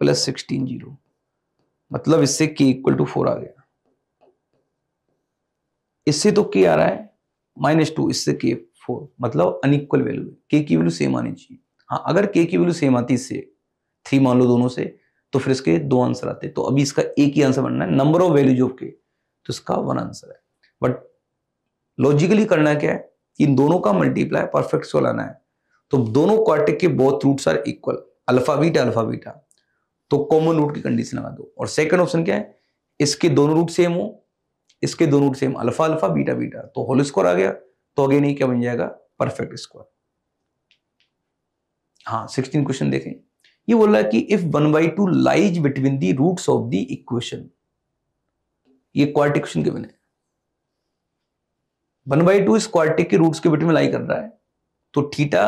plus sixteen zero मतलब इससे के इक्वल टू फोर आ गया इससे तो के आ रहा है माइनस टू इससे के फोर मतलब अनइक्वल वैल्यू है के की वैल्यू सेम आनी चाहिए हाँ अगर के की वैल्यू सेम आती इससे थ्री मान लो दोनों से तो फिर इसके दो आंसर आते तो अभी इसका एक ही आंसर बनना है number of values of k तो इसका वन आंसर है बट लॉजिकली करना क्या है इन दोनों का मल्टीप्लाई परफेक्ट सोल आना है तो दोनों क्वार्टिक के both roots are equal alpha beta alpha beta तो कॉमन रूट की कंडीशन लगा दो और सेकंड ऑप्शन क्या है इसके दोनों रूट सेम हो इसके दोनों root same alpha alpha beta beta तो होल स्कोर आ गया तो अगेन ही क्या बन जाएगा परफेक्ट स्क्वायर हाँ सिक्सटीन क्वेश्चन देखें ये बोल रहा है कि if one by two lies between the roots of the equation ये क्वार्टिक क्वेश्चन के बने वन बाई टू इस क्वार्टिक के रूट्स के बीच में लाई कर रहा है तो थीटा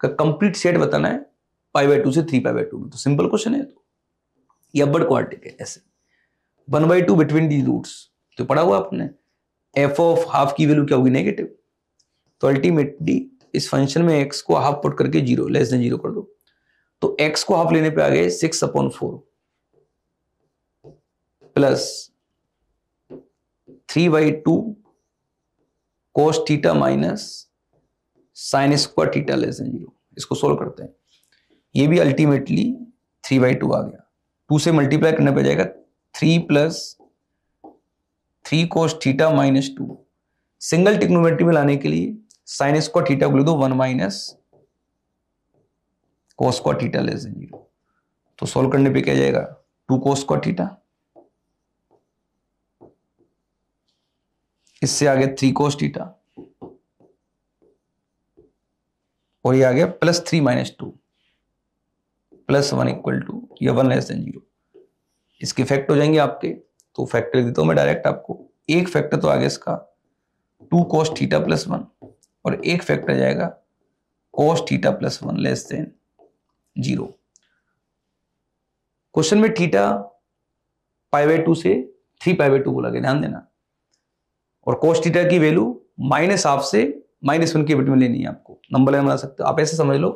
का कंप्लीट सेट बताना है पाई बाई टू से थ्री पाई बाई टू में तो सिंपल क्वेश्चन है तो ये अब्बड़ क्वार्टिक है ऐसे one by two between the roots तो पढ़ा हुआ आपने एफ ऑफ हाफ की वैल्यू क्या होगी नेगेटिव तो अल्टीमेटली इस फंक्शन में एक्स को हाफ पुट करके जीरो लेस देन जीरो कर दो तो एक्स को हाफ लेने पे आ गए six upon four plus three by two cos theta minus sine square theta less than zero इसको सोल्व करते हैं ये भी अल्टीमेटली थ्री बाई टू आ गया टू से मल्टीप्लाई करने पर जाएगा three plus three cos theta minus two single trigonometry में लाने के लिए साइन स्क्वायर टीटा को ले दो one minus cos square theta less than zero तो सोल्व करने पर क्या जाएगा टू कोस स्क्वायर टीटा इससे आगे थ्री कोस टीटा और ये आ गया plus three minus two plus one equal to या वन लेस देन जीरो इसके फैक्ट हो जाएंगे आपके तो फैक्टर देता हूँ मैं डायरेक्ट आपको एक फैक्टर तो आ गया इसका two cos theta plus one और एक फैक्टर जाएगा cos theta plus one less than zero question में थीटा पाई बाय टू से थ्री पाई बाय टू बोला गया ध्यान देना और कोस्ट थीटा की वैल्यू माइनस हाफ से माइनस वन के बिटवीन में लेनी है आपको नंबर लाइन बना सकते हो आप ऐसे समझ लो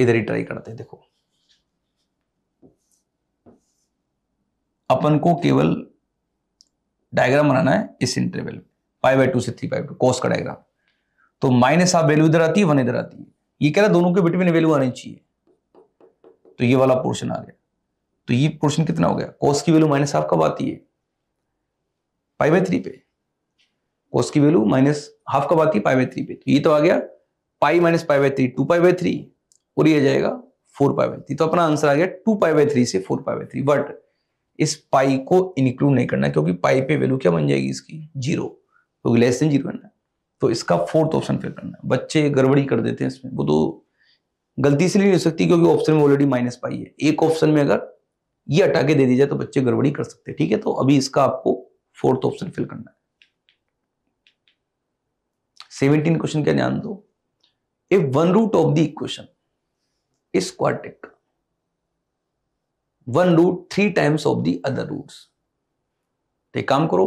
इधर ही ट्राई करते हैं देखो अपन को केवल डायग्राम बनाना है इस इंटरवल में पाई बाई टू से थ्री पाई टू कोस का डायग्राम तो माइनस हाफ वैल्यू इधर आती है वन इधर आती है ये कह रहा दोनों के बिटवीन वैल्यू आनी चाहिए तो ये वाला पोर्शन आ गया तो ये पोर्शन कितना हो गया कोस की वैल्यू माइनस हाफ कब आती है पाई बाई थ्री पे कोस की वैल्यू माइनस हाफ कब आती है पाई बाई थ्री पे तो ये तो आ गया pi minus pi by three two pi by three और ये जाएगा फोर पाई बाई थ्री तो अपना आंसर आ गया टू पाई बाई थ्री से four pi by three but इस पाई को इंक्लूड नहीं करना क्योंकि पाई पे वैल्यू क्या बन जाएगी इसकी जीरो क्योंकि लेस देन जीरो करना तो इसका फोर्थ ऑप्शन फिर करना बच्चे गड़बड़ी कर देते हैं इसमें वो तो गलती से नहीं हो सकती क्योंकि ऑप्शन में ऑलरेडी माइनस पाई है एक ऑप्शन में अगर ये हटा के दे दी जाए तो बच्चे गड़बड़ी कर सकते हैं ठीक है तो अभी इसका आपको फोर्थ ऑप्शन फिल करना है सेवनटीन क्वेश्चन क्या ध्यान दो a one root of the equation is quartic one root three times of the other roots तो एक काम करो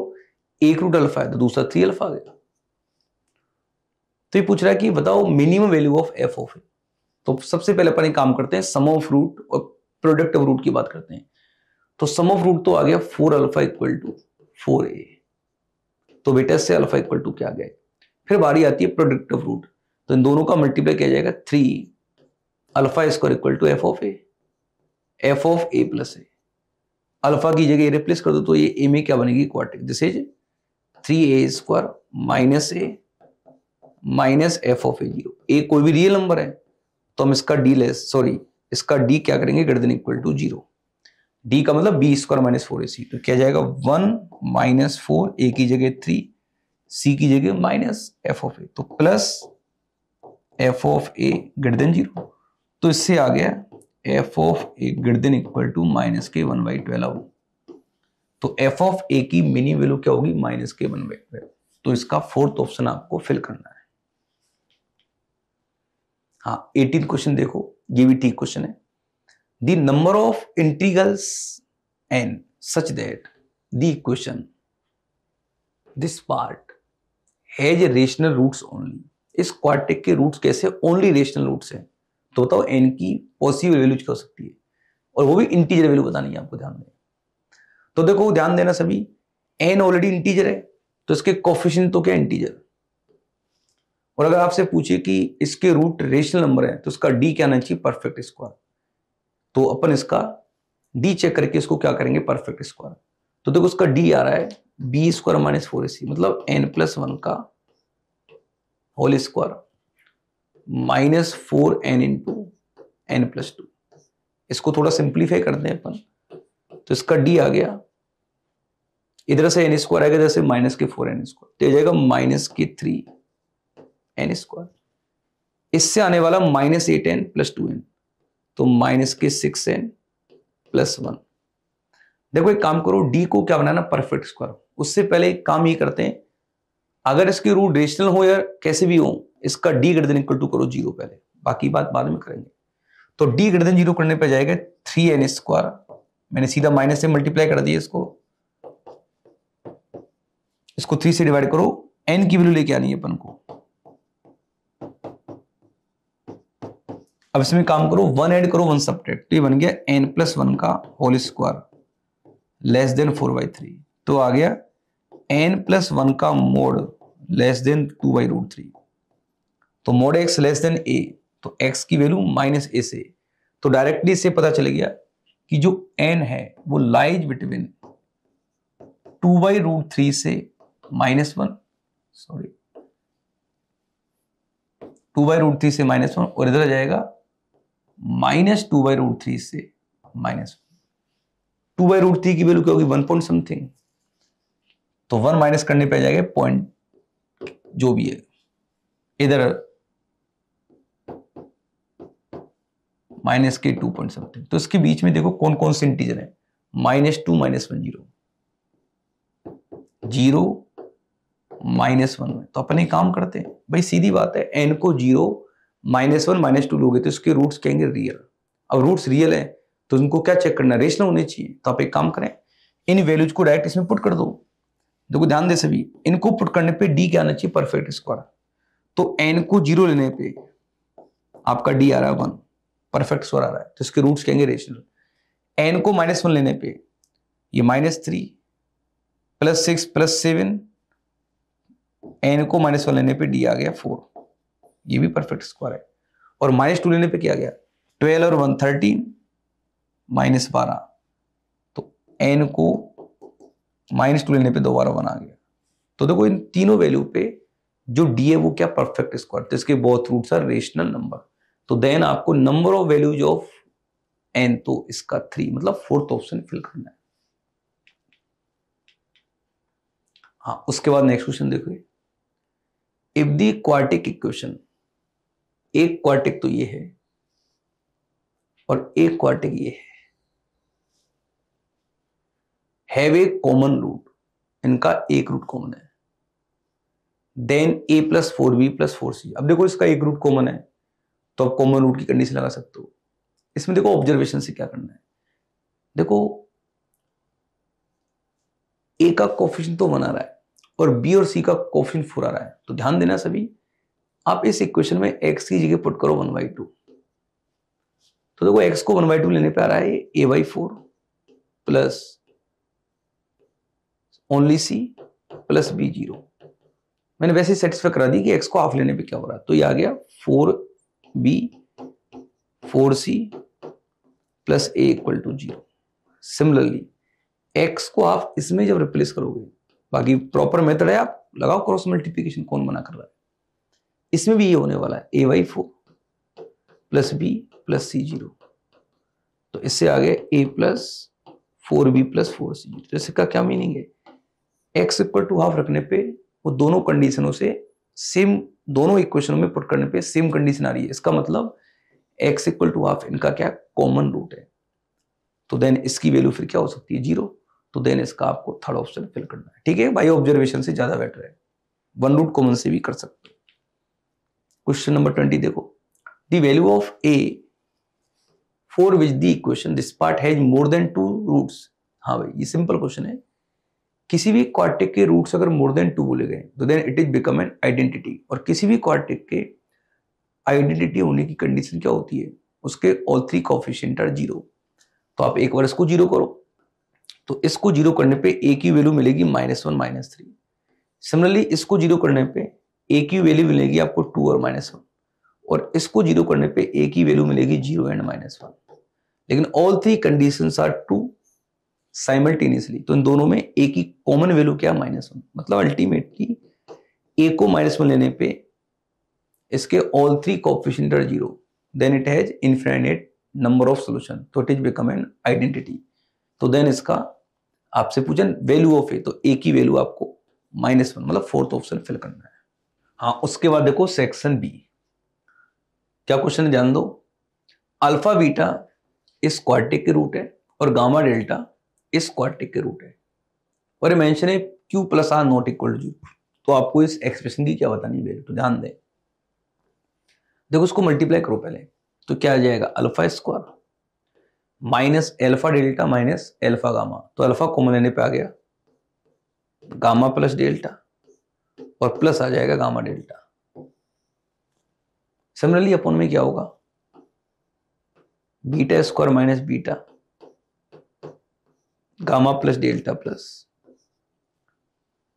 एक रूट अल्फा है तो दूसरा थ्री अल्फा आ गया तो ये पूछ रहा है कि बताओ minimum value of f of a तो सबसे पहले अपन एक काम करते हैं सम ऑफ रूट और प्रोडक्ट ऑफ रूट की बात करते हैं तो सम ऑफ रूट तो आ गया four alpha equal to four a तो बेटा से अल्फा इक्वल टू क्या गए फिर बारी आती है प्रोडक्ट ऑफ रूट तो इन दोनों का मल्टीप्लाई किया जाएगा three alpha square equal to f of a f of a plus a alpha की जगह रिप्लेस कर दो तो ये ए में क्या बनेगी quartic this is three a square minus A minus f of a zero a कोई भी रियल नंबर है तो हम इसका डी लेस सॉरी इसका डी क्या करेंगे greater than equal to zero D का मतलब बी स्क्वायर माइनस फोर ए सी तो क्या जाएगा वन माइनस फोर ए की जगह थ्री सी की जगह माइनस एफ ऑफ ए तो plus f of a greater than zero तो इससे आ गया f of a greater than equal to minus के वन बाई ट्वेल्व तो एफ ऑफ ए की मिनी वैल्यू क्या होगी माइनस के वन बाई ट्वेल्व तो इसका फोर्थ ऑप्शन आपको फिल करना है हाँ एटीन क्वेश्चन देखो ये भी ठीक क्वेश्चन है the number of integrals n such that the equation this part has rational roots only इस क्वार्टिक के रूट्स कैसे ओनली रेशनल रूट्स हैं तो बताओ एन की पॉसिबल वैल्यूज क्या हो सकती है और वो भी इंटीजर वैल्यू बतानी है आपको ध्यान में तो देखो ध्यान देना सभी एन ऑलरेडी इंटीजर है तो इसके कॉफिशन तो क्या इंटीजर और अगर आपसे पूछे कि इसके रूट रेशनल नंबर है तो उसका डी क्या आना चाहिए परफेक्ट स्क्वायर तो अपन इसका डी चेक करके इसको क्या करेंगे परफेक्ट स्क्वायर तो देखो उसका डी आ रहा है बी स्क्वायर माइनस फोर ए सी मतलब एन प्लस वन का whole square minus four n in two n plus two इसको थोड़ा सिंप्लीफाई कर दें अपन तो इसका डी आ गया इधर से एन स्क्वायर आएगा जैसे माइनस के फोर एन स्क्वायर तो जाएगा माइनस के थ्री एन स्क्वायर इससे आने वाला minus eight n plus two n तो माइनस के सिक्स एन प्लस वन देखो एक काम करो डी को क्या बनाना परफेक्ट स्क्वायर उससे पहले एक काम ये करते हैं अगर इसकी रूट रेशनल हो या कैसे भी हो इसका डी ग्रेटर इक्वल टू करो जीरो पहले बाकी बात बाद में करेंगे तो डी ग्रेटर जीरो करने पर जाएगा थ्री एन स्क्वायर मैंने सीधा माइनस से मल्टीप्लाई कर दिया इसको इसको थ्री से डिवाइड करो एन की वैल्यू लेके आनी है अपन को अब इसमें काम करो वन एड करो वन सब्ट्रैक्ट तो ये बन गया एन प्लस वन का whole square less than four by three तो आ गया एन प्लस वन का mod less than two by root three तो mod x less than a तो एक्स की वैल्यू माइनस ए से तो डायरेक्टली इससे पता चल गया कि जो एन है वो lies between two by root three से minus one sorry two by root three से माइनस वन और इधर आ जाएगा minus two by root three से minus two by root three की वैल्यू क्या होगी वन पॉइंट समथिंग तो वन माइनस करने पे जाएगा पॉइंट जो भी है इधर माइनस के टू पॉइंट समथिंग तो इसके बीच में देखो कौन कौन से इंटीजर है minus two minus one zero zero minus one में तो अपने काम करते हैं भाई सीधी बात है एन को zero minus one minus two लोगे तो इसके रूट्स कहेंगे रियल अब रूट्स रियल है तो उनको क्या चेक करना रेशनल होने चाहिए तो आप एक काम करें इन वैल्यूज को डायरेक्ट इसमें पुट कर दो देखो ध्यान दे सभी इनको पुट करने पे डी क्या आना चाहिए परफेक्ट स्क्वायर तो एन को जीरो लेने पे आपका डी आ रहा है वन परफेक्ट स्क्वायर आ रहा है तो इसके रूट्स कहेंगे रेशनल एन को माइनस वन लेने पे ये minus three plus six plus seven n को माइनस वन लेने पे डी आ गया फोर ये भी परफेक्ट स्क्वायर है और माइनस टू लेने पे क्या गया ट्वेल्व और वन थर्टीन माइनस बारह तो एन को माइनस टू लेने पे दोबारा वन आ गया तो देखो इन तीनों वैल्यू पे जो डी है वो क्या परफेक्ट स्क्वायर तो इसके बहुत रूट्स आर रेशनल नंबर तो देन आपको number of values of n तो इसका थ्री मतलब फोर्थ ऑप्शन फिल करना है हाँ उसके बाद नेक्स्ट क्वेश्चन देखो इफ दी क्वार्टिक इक्वेशन एक क्वार्टिक तो ये है और एक क्वार्टिक ये है हैव ए कॉमन रूट इनका एक रूट कॉमन है then a plus four b plus four c अब देखो इसका एक रूट कॉमन है तो आप कॉमन रूट की कंडीशन लगा सकते हो इसमें देखो ऑब्जर्वेशन से क्या करना है देखो ए का कॉफिशन तो बना रहा है और बी और सी का कॉफिशन फोर आ रहा है तो ध्यान देना सभी आप इस इक्वेशन में एक्स की जगह पुट करो वन बाई टू तो देखो एक्स को वन बाई टू लेने पे आ रहा है a by four plus only c plus b zero मैंने वैसे ही सेटिस्फाई करा दी कि एक्स को हाफ लेने पे क्या हो रहा है तो ये आ गया four b four c plus a equal to zero similarly x को आप इसमें जब रिप्लेस करोगे बाकी प्रॉपर मेथड है आप लगाओ क्रॉस मल्टीप्लीकेशन कौन मना कर रहा है इसमें भी ये होने वाला है a by four plus b plus c zero तो इससे आगे a plus four b plus four c zero तो इसका क्या मीनिंग है एक्स इक्वल टू हाफ रखने पे वो दोनों कंडीशनों से सेम दोनों इक्वेशनों में पुट करने पे सेम कंडीशन आ रही है इसका मतलब एक्स इक्वल टू हाफ इनका क्या कॉमन रूट है तो देन इसकी वैल्यू फिर क्या हो सकती है जीरो तो देन इसका आपको थर्ड ऑप्शन फिल करना है ठीक है बाई ऑब्जर्वेशन से ज्यादा बेटर है वन रूट कॉमन से भी कर सकते हैं क्वेश्चन नंबर ट्वेंटी देखो the value of a for which the equation this part has more than two roots हाँ भाई ये सिंपल क्वेश्चन है किसी भी क्वार्टिक के रूट्स अगर मोर देन टू बोले गए तो then it is become an identity और किसी भी क्वार्टिक के आइडेंटिटी होने की कंडीशन क्या होती है उसके all three coefficient are zero तो आप एक बार इसको जीरो करो तो इसको जीरो करने पे ए की वैल्यू मिलेगी minus one minus three similarly इसको जीरो करने पे ए की वैल्यू मिलेगी आपको टू और माइनस वन और इसको जीरो करने पे ए की वैल्यू मिलेगी जीरो एंड माइनस वन लेकिन all three condition are to simultaneously तो इन दोनों में ए की कॉमन वैल्यू क्या माइनस वन मतलब अल्टीमेटली ए को माइनस वन लेने पे इसके all three coefficient are zero then it has infinite number of solution तो it is become an identity तो देन इसका आपसे पूछन वैल्यू ऑफ ए तो ए की वैल्यू आपको माइनस वन मतलब फोर्थ ऑप्शन फिल करना है हाँ उसके बाद देखो सेक्शन बी क्या क्वेश्चन है ध्यान दो अल्फा बीटा इस क्वार्टिक के रूट है और गामा डेल्टा इस क्वार्टिक के रूट है और ये मेंशन है q plus r not equal to तो आपको इस एक्सप्रेशन की क्या बतानी है तो ध्यान दें देखो उसको मल्टीप्लाई करो पहले तो क्या आ जाएगा alpha square minus alpha delta minus alpha gamma तो अल्फा कॉमन लेने पे आ गया गामा प्लस डेल्टा और प्लस आ जाएगा गामा डेल्टा सिमिलरली अपन में क्या होगा beta square minus beta gamma plus delta plus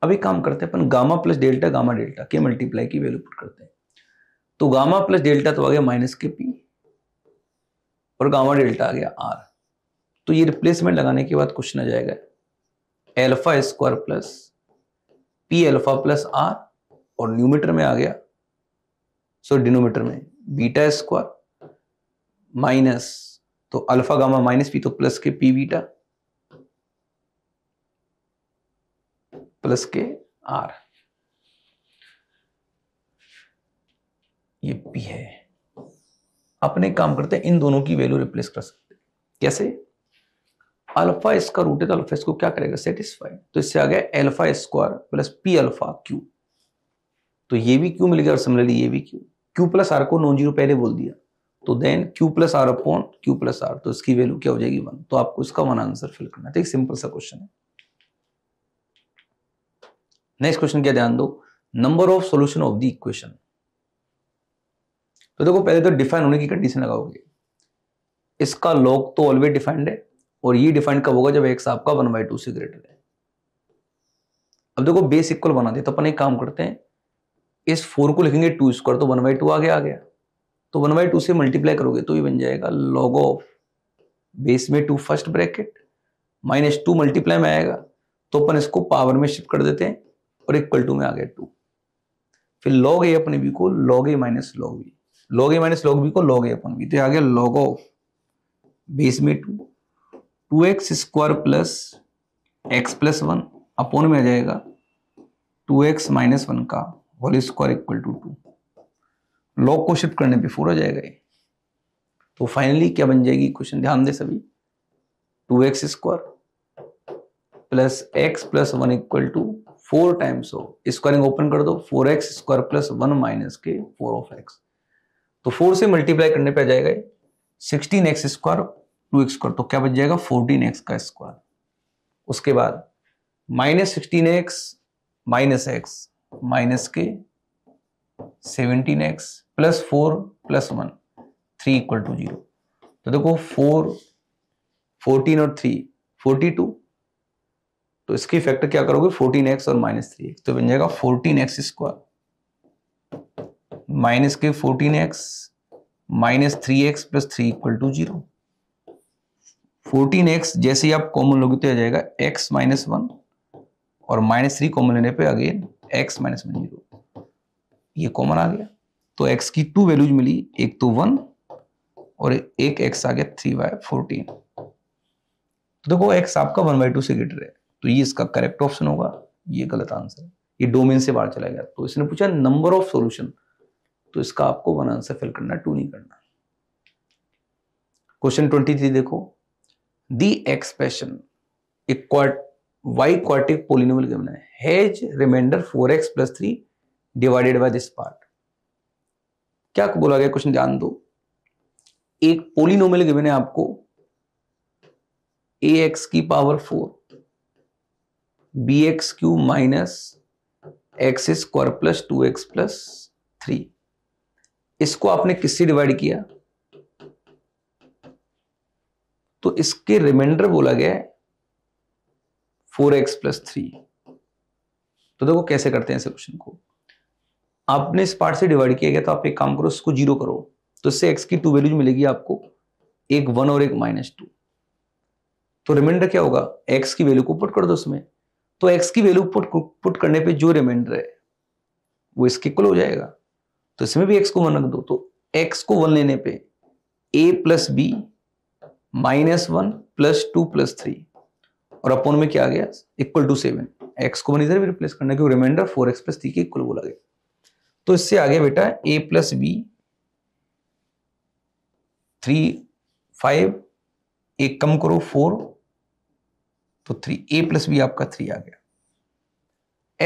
अब एक काम करते हैं अपन gamma plus delta gamma delta के मल्टीप्लाई की वैल्यू पुट करते हैं तो गामा प्लस डेल्टा तो आ गया माइनस के पी और गामा डेल्टा आ गया आर तो ये रिप्लेसमेंट लगाने के बाद क्वेश्चन आ जाएगा alpha square plus p alpha plus r और न्यूमीटर में आ गया सो डिनोमीटर में बीटा स्क्वायर माइनस तो अल्फा गामा माइनस पी तो plus k p beta plus k r ये पी है अपने काम करते हैं इन दोनों की वैल्यू रिप्लेस कर सकते कैसे अल्फा इसका रूट है तो अल्फा इसको क्या करेगा सेटिस्फाई तो इससे आ गया alpha square plus p alpha q तो ये भी क्यू मिल गया और सिमिलरली ये भी क्यू क्यू प्लस आर को नॉन जीरो पहले बोल दिया तो then q plus r upon q plus r तो इसकी वैल्यू क्या हो जाएगी वन तो आपको इसका वन आंसर फिल करना है सिंपल सा क्वेश्चन है नेक्स्ट क्वेश्चन क्या ध्यान दो number of solution of the equation तो देखो पहले तो डिफाइन होने की कंडीशन लगाओगे इसका लॉग तो ऑलवेज डिफाइंड है और ये डिफाइंड कब होगा जब एक्स आपका वन बाई टू से ग्रेटर है अब देखो बेस इक्वल बना दिया तो अपन एक काम करते हैं इस फोर को लिखेंगे टू स्क्वायर तो वन बाई टू आगे आ गया तो वन बाई टू से मल्टीप्लाई करोगे तो ये बन जाएगा लॉग ऑफ बेस में two first bracket minus two multiply में आएगा तो अपन इसको पावर में शिफ्ट कर देते हैं और इक्वल टू में आ गया टू फिर लॉग ए अपने बी को log a minus log b log a minus log b को लॉग ए अपन बी तो आ गया लॉग ऑफ बेस में two two x square plus x plus one upon में आ जाएगा टू एक्स माइनस वन का whole square equal to two log को शिफ्ट करने पे फोर आ जाएगा ये तो फाइनली क्या बन जाएगी क्वेश्चन ध्यान दे सभी two x square plus x plus one equal to four times हो स्क्वायरिंग ओपन कर दो four x square plus one minus के फोर ऑफ एक्स तो फोर से मल्टीप्लाई करने पे आ जाएगा sixteen x square two x square तो क्या बच जाएगा फोर्टीन एक्स का स्क्वायर उसके बाद minus sixteen x minus x minus के seventeen x plus four plus one three equal to zero तो देखो फोर फोर्टीन और थ्री फोर्टी टू तो इसके फैक्टर क्या करोगे फोर्टीन एक्स और माइनस थ्री एक्स तो बन जाएगा फोर्टीन एक्स स्क्वायर माइनस के fourteen x minus three x plus three equal to zero fourteen x जैसे ही आप कॉमन लोगे तो आ जाएगा एक्स माइनस वन और माइनस थ्री कॉमन लेने पे again x minus one zero ये कॉमन आ गया तो एक्स की टू वैल्यूज मिली एक तो वन और एक एक्स आ गया थ्री बाय फोर्टीन तो देखो एक्स आपका वन बाई टू से ग्रेटर है तो ये इसका करेक्ट ऑप्शन होगा ये गलत आंसर है ये डोमेन से बाहर चला गया तो इसने पूछा नंबर ऑफ सोल्यूशन तो इसका आपको वन आंसर फिल करना टू नहीं करना क्वेश्चन ट्वेंटी थ्री देखो the expression a quad y quartic polynomial given has remainder 4x plus 3 divided by this part बोला गया क्वेश्चन जान दो एक पोलिनोमियल गिवन है आपको ए एक्स की power four b x q minus x square plus two x plus three इसको आपने किससे डिवाइड किया तो इसके रिमाइंडर बोला गया फोर एक्स प्लस थ्री तो देखो कैसे करते हैं सोल्यूशन को आपने इस पार्ट से डिवाइड किया गया तो आप एक काम करो इसको जीरो करो तो इससे एक्स की टू वैल्यूज मिलेगी आपको एक वन और एक माइनस टू तो रिमाइंडर क्या होगा एक्स की वैल्यू को पुट कर दो उसमें तो एक्स की वैल्यू पुट पुट करने पे जो रिमाइंडर है वो इसके इक्वल हो जाएगा तो इसमें भी एक्स को वन रख दो तो एक्स को वन लेने पे a plus b minus one plus two plus three और अपॉन में क्या आ गया इक्वल टू सेवन एक्स को इधर भी रिप्लेस करना क्योंकि remainder four x plus three के इक्वल बोला गया तो इससे आ गया बेटा a plus b three five एक कम करो फोर तो थ्री ए प्लस बी आपका थ्री आ गया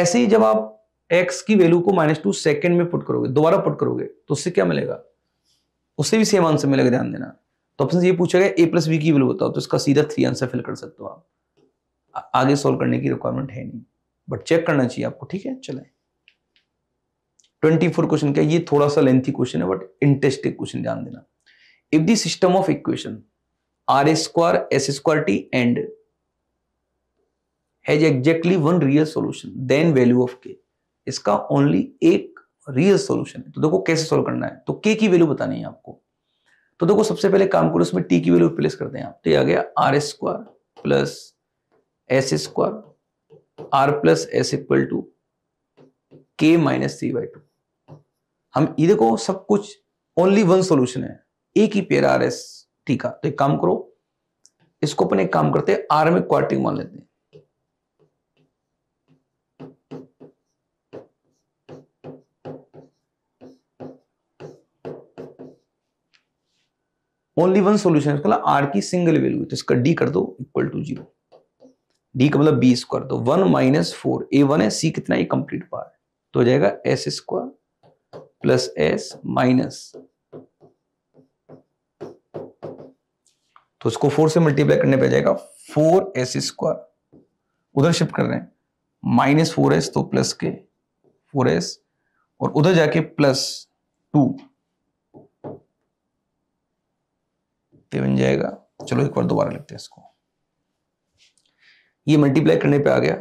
ऐसे ही जब आप एक्स की वैल्यू को माइनस टू सेकेंड में पुट करोगे दोबारा पुट करोगे तो उससे क्या मिलेगा उससे भी सेम आंसर मिलेगा ध्यान देना तो ऑप्शन ये पूछा गया ए प्लस बी की वैल्यू बताओ तो इसका सीधा थ्री आंसर फिल कर सकते हो आप आगे सोल्व करने की रिक्वायरमेंट है नहीं बट चेक करना चाहिए आपको ठीक है चले ट्वेंटी फोर क्वेश्चन क्या ये थोड़ा सा लेंथी क्वेश्चन है बट इंटरेस्टिंग क्वेश्चन ध्यान देना if the system of equation r square s square t and has exactly one real solution then value of k इसका ओनली एक रियल सॉल्यूशन है तो देखो कैसे सॉल्व करना है तो के की वैल्यू बतानी है आपको तो देखो सबसे पहले काम करो उसमें टी की वैल्यू रिप्लेस करते हैं आप तो ये आ गया r square plus s square r plus s equal to के माइनस थ्री बाई टू हम ये देखो सब कुछ ओनली वन सोल्यूशन है एक ही पेयर आर एस टी का तो एक काम करो इसको अपन एक काम करते हैं आर में क्वार्टिंग मान लेते हैं ओनली वन सोल्यूशन आर की सिंगल वैल्यू तो इसका डी कर दो इक्वल टू जीरो डी का मतलब बी स्क्वायर दो one minus four a one है सी कितना ही कंप्लीट पार्ट तो हो जाएगा s square plus s minus तो इसको फोर से मल्टीप्लाई करने पे जाएगा फोर एस स्क्वायर उधर शिफ्ट कर रहे हैं माइनस फोर एस तो प्लस के फोर एस और उधर जाके प्लस टू तो बन जाएगा चलो एक बार दोबारा लिखते हैं इसको ये मल्टीप्लाई करने पे आ गया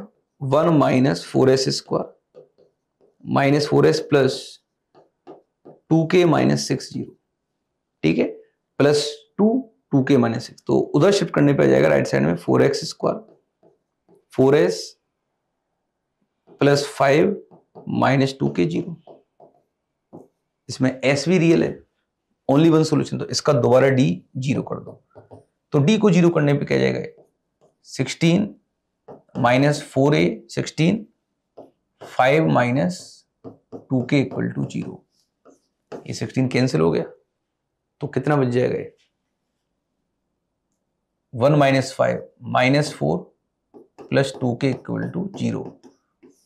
one minus four s square minus four s plus two के माइनस सिक्स जीरो ठीक है प्लस टू टू के माइनस सिक्स तो उधर शिफ्ट करने पे आ जाएगा राइट साइड में four x square four s plus five minus two k zero इसमें एस भी रियल है ओनली वन सोल्यूशन तो इसका दोबारा डी जीरो कर दो तो डी को जीरो करने पे क्या जाएगा sixteen minus four a sixteen five minus two k equal to zero sixteen cancel हो गया तो कितना बच जाएगा ये one minus five minus four plus two k equal to zero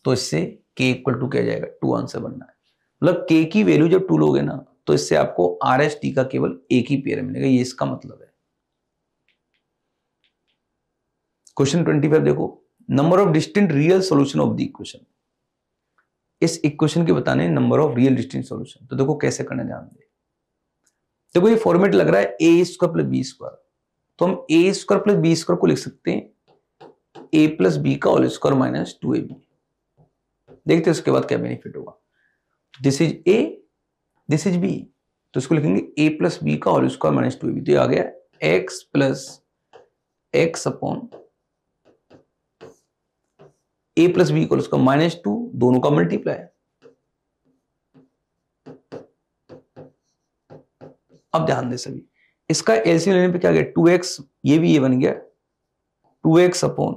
तो इससे के इक्वल टू क्या जाएगा टू आंसर बनना है मतलब के की वैल्यू जब टू लोगे ना तो इससे आपको आर एस टी का केवल एक ही पेयर मिलेगा ये इसका मतलब है क्वेश्चन ट्वेंटी फाइव देखो number of distinct real solution of the equation इस इक्वेशन के बताने number of real distinct solution तो देखो कैसे करना ध्यान दे देखो ये फॉर्मेट लग रहा है a square plus b square तो हम a square plus b square को लिख सकते हैं ए प्लस बी का whole square minus two a b देखते हैं उसके बाद क्या बेनिफिट होगा this is a this is b तो इसको लिखेंगे ए प्लस बी का और square minus two a b तो आ गया x plus x upon a plus b equal उसका माइनस टू दोनों का मल्टीप्लाई अब ध्यान दे सभी इसका एलसीएम लेने पे क्या गया टू एक्स ये भी ये बन गया two x upon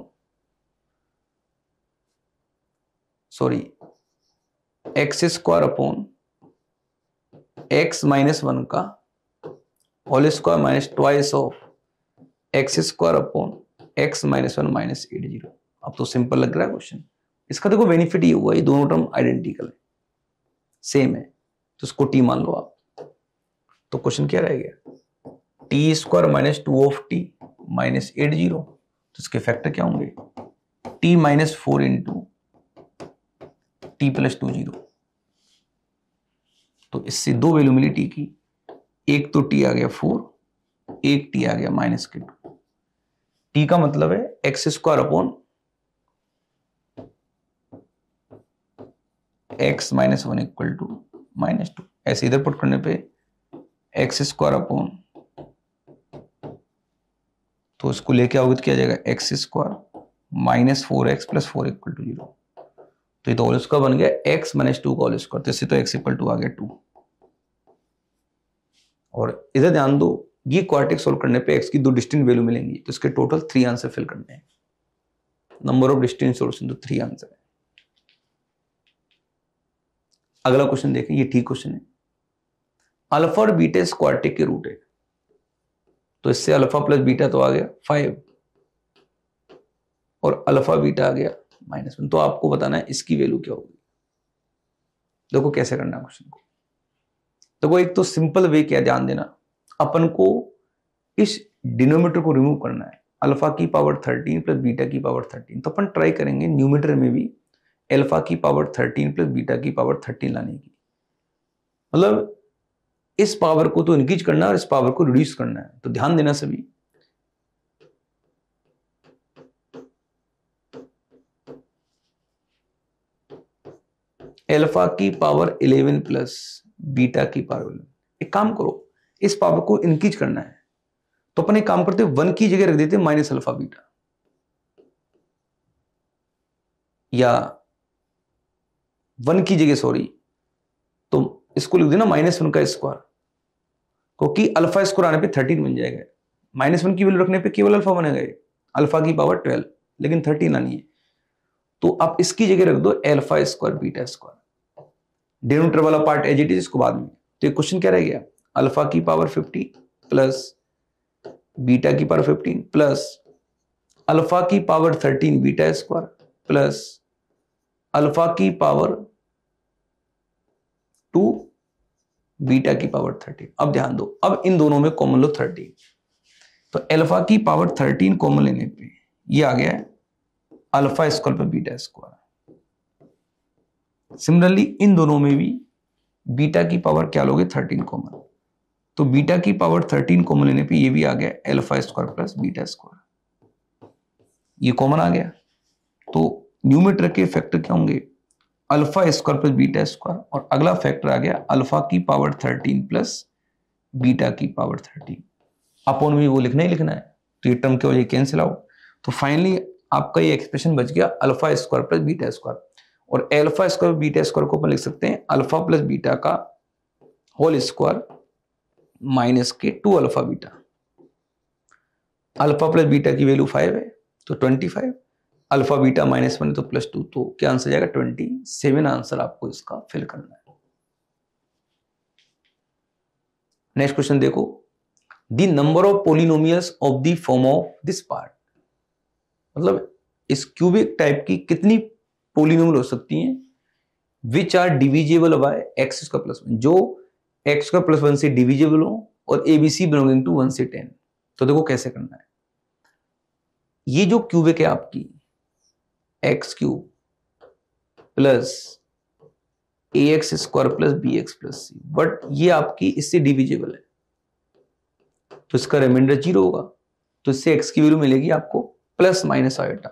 sorry x square upon x minus one का whole square minus twice of x square upon x minus one minus eight zero अब तो सिंपल लग रहा है क्वेश्चन इसका देखो बेनिफिट ये हुआ ये दोनों टर्म आइडेंटिकल है सेम है तो इसको टी मान लो आप तो क्वेश्चन क्या रह गया t square minus two of t minus eight zero तो इसके फैक्टर क्या होंगे t minus four into t plus two zero तो इससे दो वैल्यू मिली टी की एक तो टी आ गया फोर एक टी आ गया माइनस के टू टी का मतलब है x square upon x minus one equal to minus two ऐसे इधर पुट करने पे एक्स स्क्वायर अपॉन तो इसको लेके अवगत तो किया जाएगा x square minus four x plus four equal to zero तो ये तो होल स्क्वायर बन गया एक्स माइनस टू का होल स्क्वायर तो इससे तो एक्स इक्वल टू आ गया टू और इधर ध्यान दो ये क्वार्टिक सोल्व करने पे एक्स की दो डिस्टिंग वैल्यू मिलेंगी तो इसके टोटल थ्री आंसर फिल करने हैं नंबर ऑफ डिस्टिंग सोल्यूशन तो थ्री आंसर है अगला क्वेश्चन देखें ये ठीक क्वेश्चन है अल्फा और बीटा इस क्वार्टिक के रूट है तो इससे अल्फा प्लस बीटा तो आ गया फाइव और अल्फा बीटा आ गया माइनस वन तो आपको बताना है इसकी वैल्यू क्या होगी देखो कैसे करना है क्वेश्चन को देखो एक तो सिंपल वे क्या ध्यान देना अपन को इस डिनोमीटर को रिमूव करना है अल्फा की पावर थर्टीन प्लस बीटा की पावर थर्टीन तो अपन ट्राई करेंगे न्यूमीटर में भी अल्फा की पावर थर्टीन प्लस बीटा की पावर थर्टीन लाने की मतलब इस पावर को तो इनक्रीज करना है और इस पावर को रिड्यूस करना है तो ध्यान देना सभी एल्फा की पावर इलेवन प्लस बीटा की पावर एक काम करो इस पावर को इंक्रीज करना है तो अपन एक काम करते वन की जगह रख देते माइनस अल्फा बीटा या वन की जगह सॉरी तो इसको लिख देना माइनस वन का स्क्वायर क्योंकि अल्फा स्क्वायर आने पे थर्टीन बन जाएगा माइनस वन की वैल्यू रखने पे केवल अल्फा बनेगा अल्फा की पावर ट्वेल्व लेकिन थर्टीन आनी है तो आप इसकी जगह रख दो alpha square beta square denominator वाला पार्ट एज इज इसको बाद में तो ये क्वेश्चन क्या रह गया अल्फा की पावर फिफ्टी प्लस बीटा की पावर फिफ्टीन प्लस अल्फा की power thirteen beta square plus alpha की पावर टू बीटा की पावर थर्टीन अब ध्यान दो अब इन दोनों में कॉमन लो थर्टीन तो अल्फा की पावर थर्टीन कॉमन लेने पे ये आ गया है अल्फा स्क्वायर पर बीटा स्क्वायर सिमिलरली इन दोनों में भी बीटा की पावर क्या लोगे थर्टीन कॉमन तो बीटा की पावर थर्टीन कॉमन लेने पे ये भी आ गया alpha square plus beta square ये कॉमन आ गया तो न्यूमीटर के फैक्टर क्या होंगे alpha square plus beta square और अगला फैक्टर आ गया अल्फा की पावर थर्टीन प्लस बीटा की पावर थर्टीन अपॉन में वो लिखना ही लिखना है तो ये टर्म क्या हो जाए कैंसिल आउट तो फाइनली आपका ये एक्सप्रेशन बच गया alpha square plus beta square और अल्फा स्क्वायर बीटा स्क्वायर को अपन लिख सकते हैं अल्फा प्लस बीटा का होल स्क्वायर माइनस के two alpha beta alpha plus beta की वैल्यू फाइव है तो twenty five alpha beta minus one तो प्लस टू तो क्या आंसर जाएगा ट्वेंटी सेवन आंसर आपको इसका फिल करना है नेक्स्ट क्वेश्चन देखो the number of polynomials of the form of this part मतलब इस क्यूबिक टाइप की कितनी पोलिनोमल हो सकती हैं which are divisible by x का प्लस वन जो एक्स का प्लस वन से डिविजेबल हो और एबीसी बिलोंगिंग टू वन से टेन तो देखो कैसे करना है ये जो क्यूबिक है आपकी x cube plus a x square plus b x plus c but ये आपकी इससे डिविजेबल है तो इसका रिमाइंडर जीरो होगा तो इससे एक्स की वैल्यू मिलेगी आपको प्लस माइनस आयोटा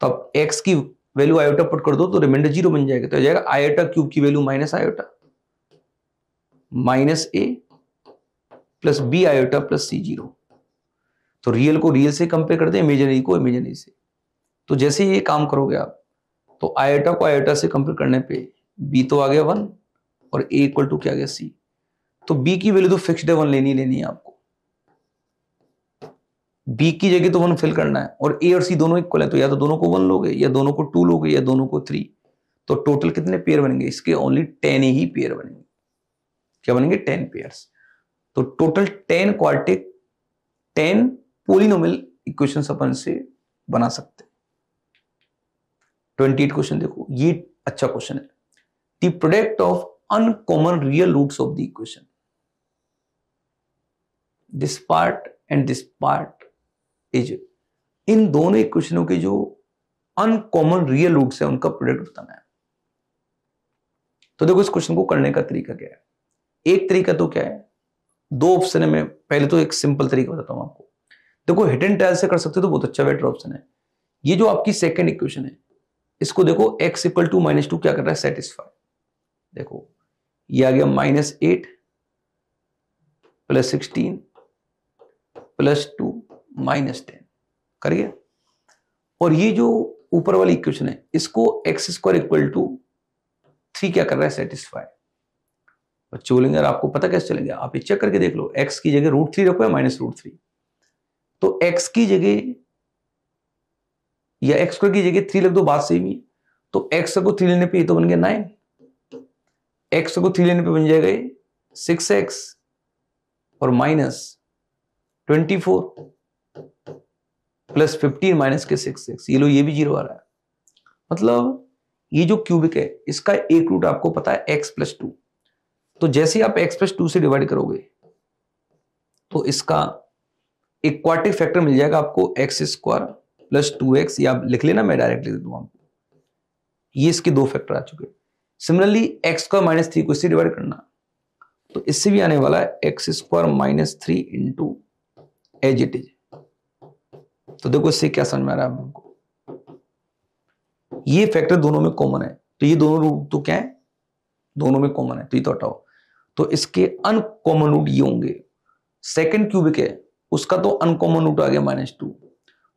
तो अब एक्स की वैल्यू आयोटा पुट कर दो तो रिमाइंडर जीरो बन जाएगा तो आ जाएगा आयोटा क्यूब की value minus iota minus a plus b iota plus c zero तो रियल को रियल से कंपेयर कर दे इमेजनरी को इमेजनरी से तो जैसे ये काम करोगे आप तो आयोटा को आयोटा से कंपेयर करने पे बी तो आ गया वन और ए इक्वल टू क्या गया सी तो बी की वैल्यू तो फिक्स्ड है वन लेनी लेनी है आपको बी की जगह तो वन फिल करना है और ए और सी दोनों इक्वल है तो या तो दोनों को वन लोगे या दोनों को टू लोगे या दोनों को थ्री तो टोटल कितने पेयर बनेंगे इसके ओनली टेन ही पेयर बनेंगे क्या बनेंगे टेन पेयर तो total ten quartic ten polynomial equation अपन से बना सकते ट्वेंटी एट क्वेश्चन देखो ये अच्छा क्वेश्चन है the product of uncommon real roots of the equation this part and this part is in दोनों क्वेश्चनों के जो अनकॉमन रियल रूट है उनका प्रोडक्ट बताना है तो देखो इस क्वेश्चन को करने का तरीका क्या है एक तरीका तो क्या है दो ऑप्शन है मैं पहले तो एक सिंपल तरीका बताता हूं आपको देखो हिट एंड ट्रायल से कर सकते हो तो बहुत अच्छा बेटर ऑप्शन है ये जो आपकी सेकेंड इक्वेशन है इसको देखो x equal to minus two क्या कर रहा है सेटिस्फाई देखो ये आ गया minus eight plus sixteen plus two minus ten करिए और ये जो ऊपर वाली इक्वेशन है इसको x square equal to three क्या कर रहा है सेटिस्फाई बच्चे बोलेंगे यार आपको पता कैसे चलेंगे आप ये चेक करके देख लो एक्स की जगह रूट थ्री रखो या माइनस रूट थ्री तो एक्स की जगह या एक्स स्क्वायर की जगह थ्री लग दो बात सेम ही है तो एक्स को थ्री लेने पे ये तो बन गया नाइन एक्स को थ्री लेने पे बन जाएगा सिक्स एक्स और minus twenty four plus fifteen minus के सिक्स सिक्स ये लो ये भी जीरो आ रहा है मतलब ये जो क्यूबिक है इसका एक रूट आपको पता है एक्स प्लस टू तो जैसे आप एक्स प्लस टू से डिवाइड करोगे तो इसका एक क्वार्टिक फैक्टर मिल जाएगा आपको x square plus two x या आप लिख लेना मैं डायरेक्ट लिख दूंगा आपको ये इसके दो फैक्टर आ चुके similarly x square minus three को इससे डिवाइड करना तो इससे भी आने वाला है x square minus three into as it is तो देखो इससे क्या समझ में आ रहा है हमको ये फैक्टर दोनों में कॉमन है तो ये दोनों रूट तो क्या है दोनों में कॉमन है तो ये तो हटाओ तो इसके अनकॉमन रूट ये होंगे सेकंड क्यूबिक है उसका तो अनकॉमन रूट आ गया माइनस टू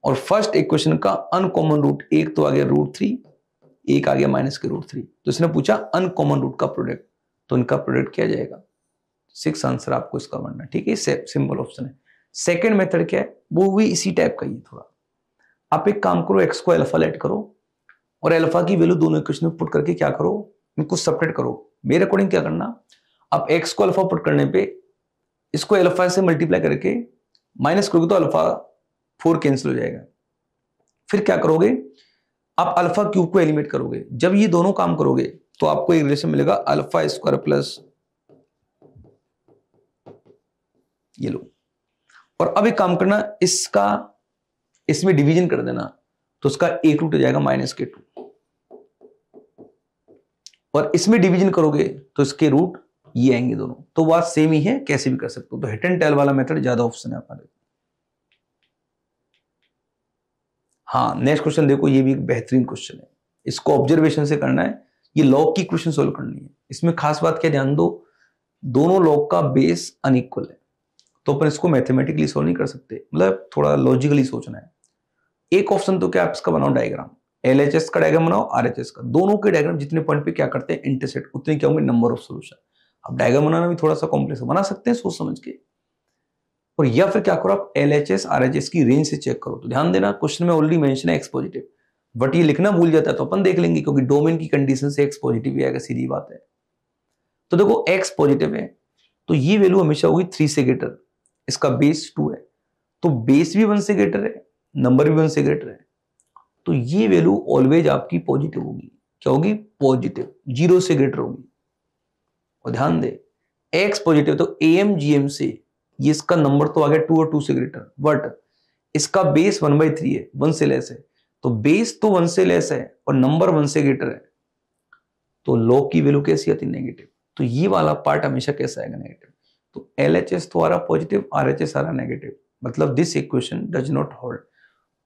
और फर्स्ट इक्वेशन का अनकॉमन रूट एक तो आ गया रूट थ्री एक आ गया माइनस के रूट थ्री तो इसने पूछा अनकॉमन रूट का प्रोडक्ट तो इनका प्रोडक्ट क्या जाएगा सिक्स आंसर आपको इसका बनना ठीक है सिंपल ऑप्शन है सेकेंड मेथड क्या है वो भी इसी टाइप का ही थोड़ा आप एक काम करो एक्स को एल्फा लेट करो और एल्फा की वैल्यू दोनों क्वेश्चन में पुट करके क्या करो इनको सेपरेट करो मेरे अकॉर्डिंग क्या करना आप एक्स को अल्फा पुट करने पे इसको अल्फा से मल्टीप्लाई करके माइनस करोगे तो अल्फा फोर कैंसिल हो जाएगा फिर क्या करोगे आप अल्फा क्यूब को एलिमेट करोगे जब ये दोनों काम करोगे तो आपको एक रिलेशन मिलेगा अल्फा स्क्वायर प्लस ये लोग और अब एक काम करना इसका इसमें डिवीजन कर देना तो उसका ए टू हो जाएगा माइनस के टू और इसमें डिवीजन करोगे तो इसके रूट ये आएंगे दोनों तो बात सेम ही है कैसे भी कर सकते हो तो हिट एंड टेल वाला मेथड ज्यादा ऑप्शन है हमारे हाँ नेक्स्ट क्वेश्चन देखो ये भी एक बेहतरीन क्वेश्चन है इसको ऑब्जर्वेशन से करना है ये लॉग की क्वेश्चन सोल्व करनी है इसमें खास बात क्या ध्यान दो दोनों लॉग का बेस अनइक्वल है तो अपन इसको मैथमेटिकली सोल्व नहीं कर सकते मतलब थोड़ा लॉजिकली सोचना है एक ऑप्शन तो क्या आप इसका बनाओ डायग्राम एल एच एस का डायग्राम बनाओ आर एच एस का दोनों के डायग्राम जितने पॉइंट पे क्या करते हैं इंटरसेट उतने क्या होंगे नंबर ऑफ सोल्यूशन आप डायग्राम बनाना भी थोड़ा सा कॉम्प्लेक्स बना सकते हैं सोच समझ के और या फिर क्या करो आप L H S R H S की रेंज से चेक करो तो ध्यान देना क्वेश्चन में ऑलरेडी मेंशन है एक्स पॉजिटिव बट ये लिखना भूल जाता है तो अपन देख लेंगे क्योंकि डोमेन की कंडीशन से एक्स पॉजिटिव ही आएगा सीधी बात है तो देखो एक्स पॉजिटिव है तो ये वैल्यू हमेशा होगी थ्री से ग्रेटर इसका बेस टू है तो बेस भी वन से ग्रेटर है नंबर भी वन से ग्रेटर है तो ये वैल्यू ऑलवेज आपकी पॉजिटिव होगी क्या होगी पॉजिटिव जीरो से ग्रेटर होगी और ध्यान दे एक्स पॉजिटिव तो ए एम जी एम से ये इसका नंबर तो आ गया टू और टू से ग्रेटर बट इसका बेस वन बाई थ्री है वन से लेस है तो बेस तो वन से लेस है और नंबर वन से ग्रेटर है तो लॉग की वैल्यू कैसी आती नेगेटिव तो ये वाला पार्ट हमेशा कैसा आएगा नेगेटिव तो एल एच एस तो पॉजिटिव आर एच एस आरा नेगेटिव मतलब this equation does not hold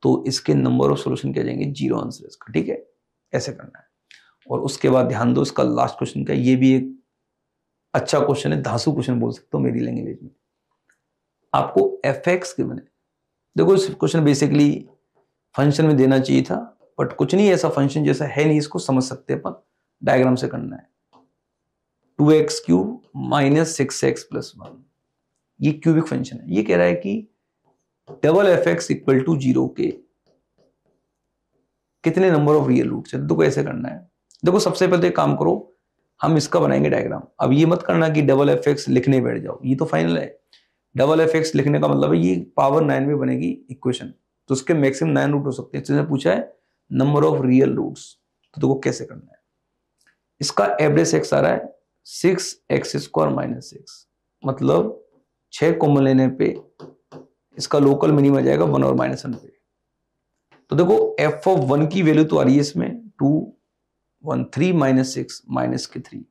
तो इसके नंबर ऑफ सोल्यूशन क्या जाएंगे जीरो आंसर इसका ठीक है ऐसे करना है और उसके बाद ध्यान दो इसका लास्ट क्वेश्चन का ये भी एक अच्छा क्वेश्चन है धांसू क्वेश्चन बोल सकते हो मेरी लैंग्वेज में आपको एफ एक्स के बने देखो इस क्वेश्चन बेसिकली फंक्शन में देना चाहिए था बट कुछ नहीं ऐसा फंक्शन जैसा है नहीं इसको समझ सकते अपन डायग्राम से करना है two x cube minus six x plus one ये क्यूबिक फंक्शन है ये कह रहा है कि double f x equal to zero के कितने नंबर ऑफ रियल रूट्स है देखो ऐसे करना है देखो सबसे पहले तो काम करो हम इसका बनाएंगे डायग्राम अब ये मत करना कि डबल एफ एक्स लिखने बैठ जाओ ये तो फाइनल है डबल एफ एक्स लिखने का मतलब है ये पावर नाइन में बनेगी इक्वेशन तो उसके मैक्सिमम नाइन रूट हो सकते हैं जिसने पूछा है नंबर ऑफ रियल रूट्स तो देखो कैसे करना है इसका एवरेज एक्स आ रहा है six x square minus six मतलब छः कॉमन लेने पे इसका लोकल मिनिमम आ जाएगा वन और माइनस वन पे तो देखो एफ ऑफ वन की वैल्यू तो आ रही है इसमें two one three minus six minus के थ्री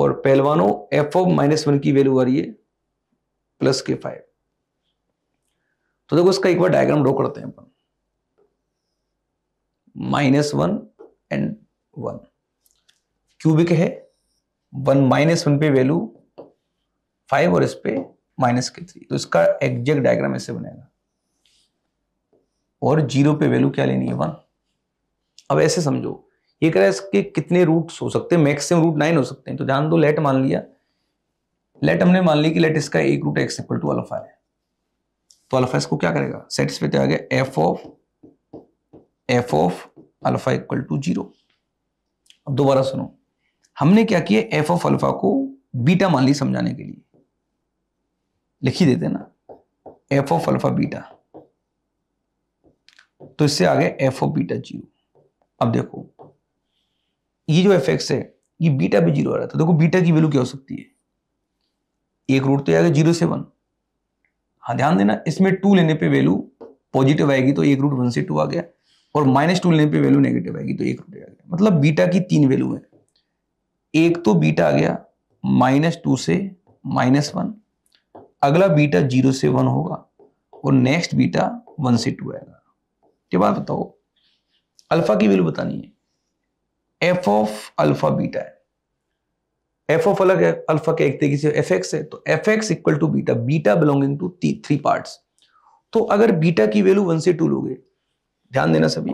और पहलवानों एफ ऑफ माइनस वन की वैल्यू आ रही है प्लस के फाइव तो देखो इसका एक बार डायग्राम ड्रॉ करते हैं अपन minus one and one cubic है वन माइनस वन पे वैल्यू फाइव और इस पे माइनस के थ्री तो इसका एग्जैक्ट डायग्राम ऐसे बनेगा और जीरो पे वैल्यू क्या लेनी है वन अब ऐसे समझो ये कह रहा है इसके कितने रूट्स हो सकते हैं मैक्सिमम रूट नाइन हो सकते हैं तो ध्यान दो लेट मान लिया लेट हमने मान लिया कि लेट इसका एक root x equal to alpha है तो अल्फा इसको क्या करेगा सेटिस्फाई आ गया f of f of alpha equal to zero अब दोबारा सुनो हमने क्या किया एफ ऑफ अल्फा को बीटा मान ली समझाने के लिए लिख ही देते ना एफ ऑफ अल्फा बीटा तो इससे आ गया एफ ऑफ बीटा जीरो अब देखो ये जो एफ एक्स है ये बीटा पे जीरो आ रहा था देखो बीटा की वैल्यू क्या हो सकती है एक रूट तो आ गया जीरो से वन हाँ ध्यान देना इसमें टू लेने पे वैल्यू पॉजिटिव आएगी तो एक रूट वन से टू आ गया और माइनस टू लेने पे वैल्यू नेगेटिव आएगी तो एक रूट आ गया मतलब बीटा की तीन वैल्यू है एक तो बीटा आ गया माइनस टू से माइनस वन अगला बीटा जीरो से वन होगा और नेक्स्ट बीटा वन से टू आएगा ये बात बताओ अल्फा की वैल्यू बतानी है एफ ऑफ अल्फा बीटा है एफ ऑफ अलग है अल्फा के एक तरीके से एफ एक्स है तो f x equal to beta beta belonging to three parts तो अगर बीटा की वैल्यू वन से टू लोगे ध्यान देना सभी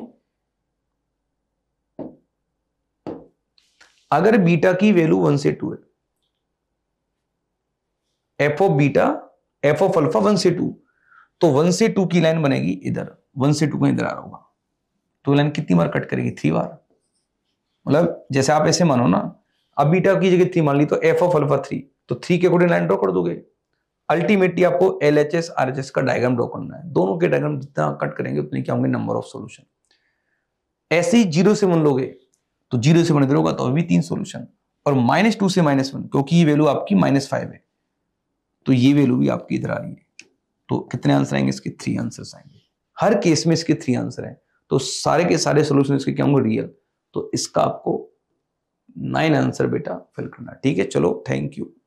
अगर बीटा की वैल्यू वन से टू है f of beta f of alpha one से टू तो वन से टू की लाइन बनेगी इधर वन से टू का इधर आ रहा होगा तो लाइन कितनी बार कट करेगी थ्री बार मतलब जैसे आप ऐसे मानो ना अब बीटा की जगह थ्री मान ली तो एफ ऑफ अल्फा थ्री तो थ्री के अकॉर्डिंग लाइन ड्रॉ कर दोगे अल्टीमेटली आपको L H S R H S का डायग्राम ड्रॉ करना है दोनों के डायग्राम जितना कट करेंगे उतने क्या होंगे नंबर ऑफ सोल्यूशन ऐसे ही जीरो से मन लोगे तो जीरो से वन इधर होगा तो अभी तीन सोल्यूशन और माइनस टू से माइनस वन क्योंकि ये वैल्यू आपकी माइनस फाइव है तो ये वैल्यू भी आपकी इधर आ रही है तो कितने आंसर आएंगे इसके थ्री आंसर आएंगे हर केस में इसके थ्री आंसर हैं तो सारे के सारे सोल्यूशन इसके क्या होंगे रियल तो इसका आपको नाइन आंसर बेटा फिल करना ठीक है चलो थैंक यू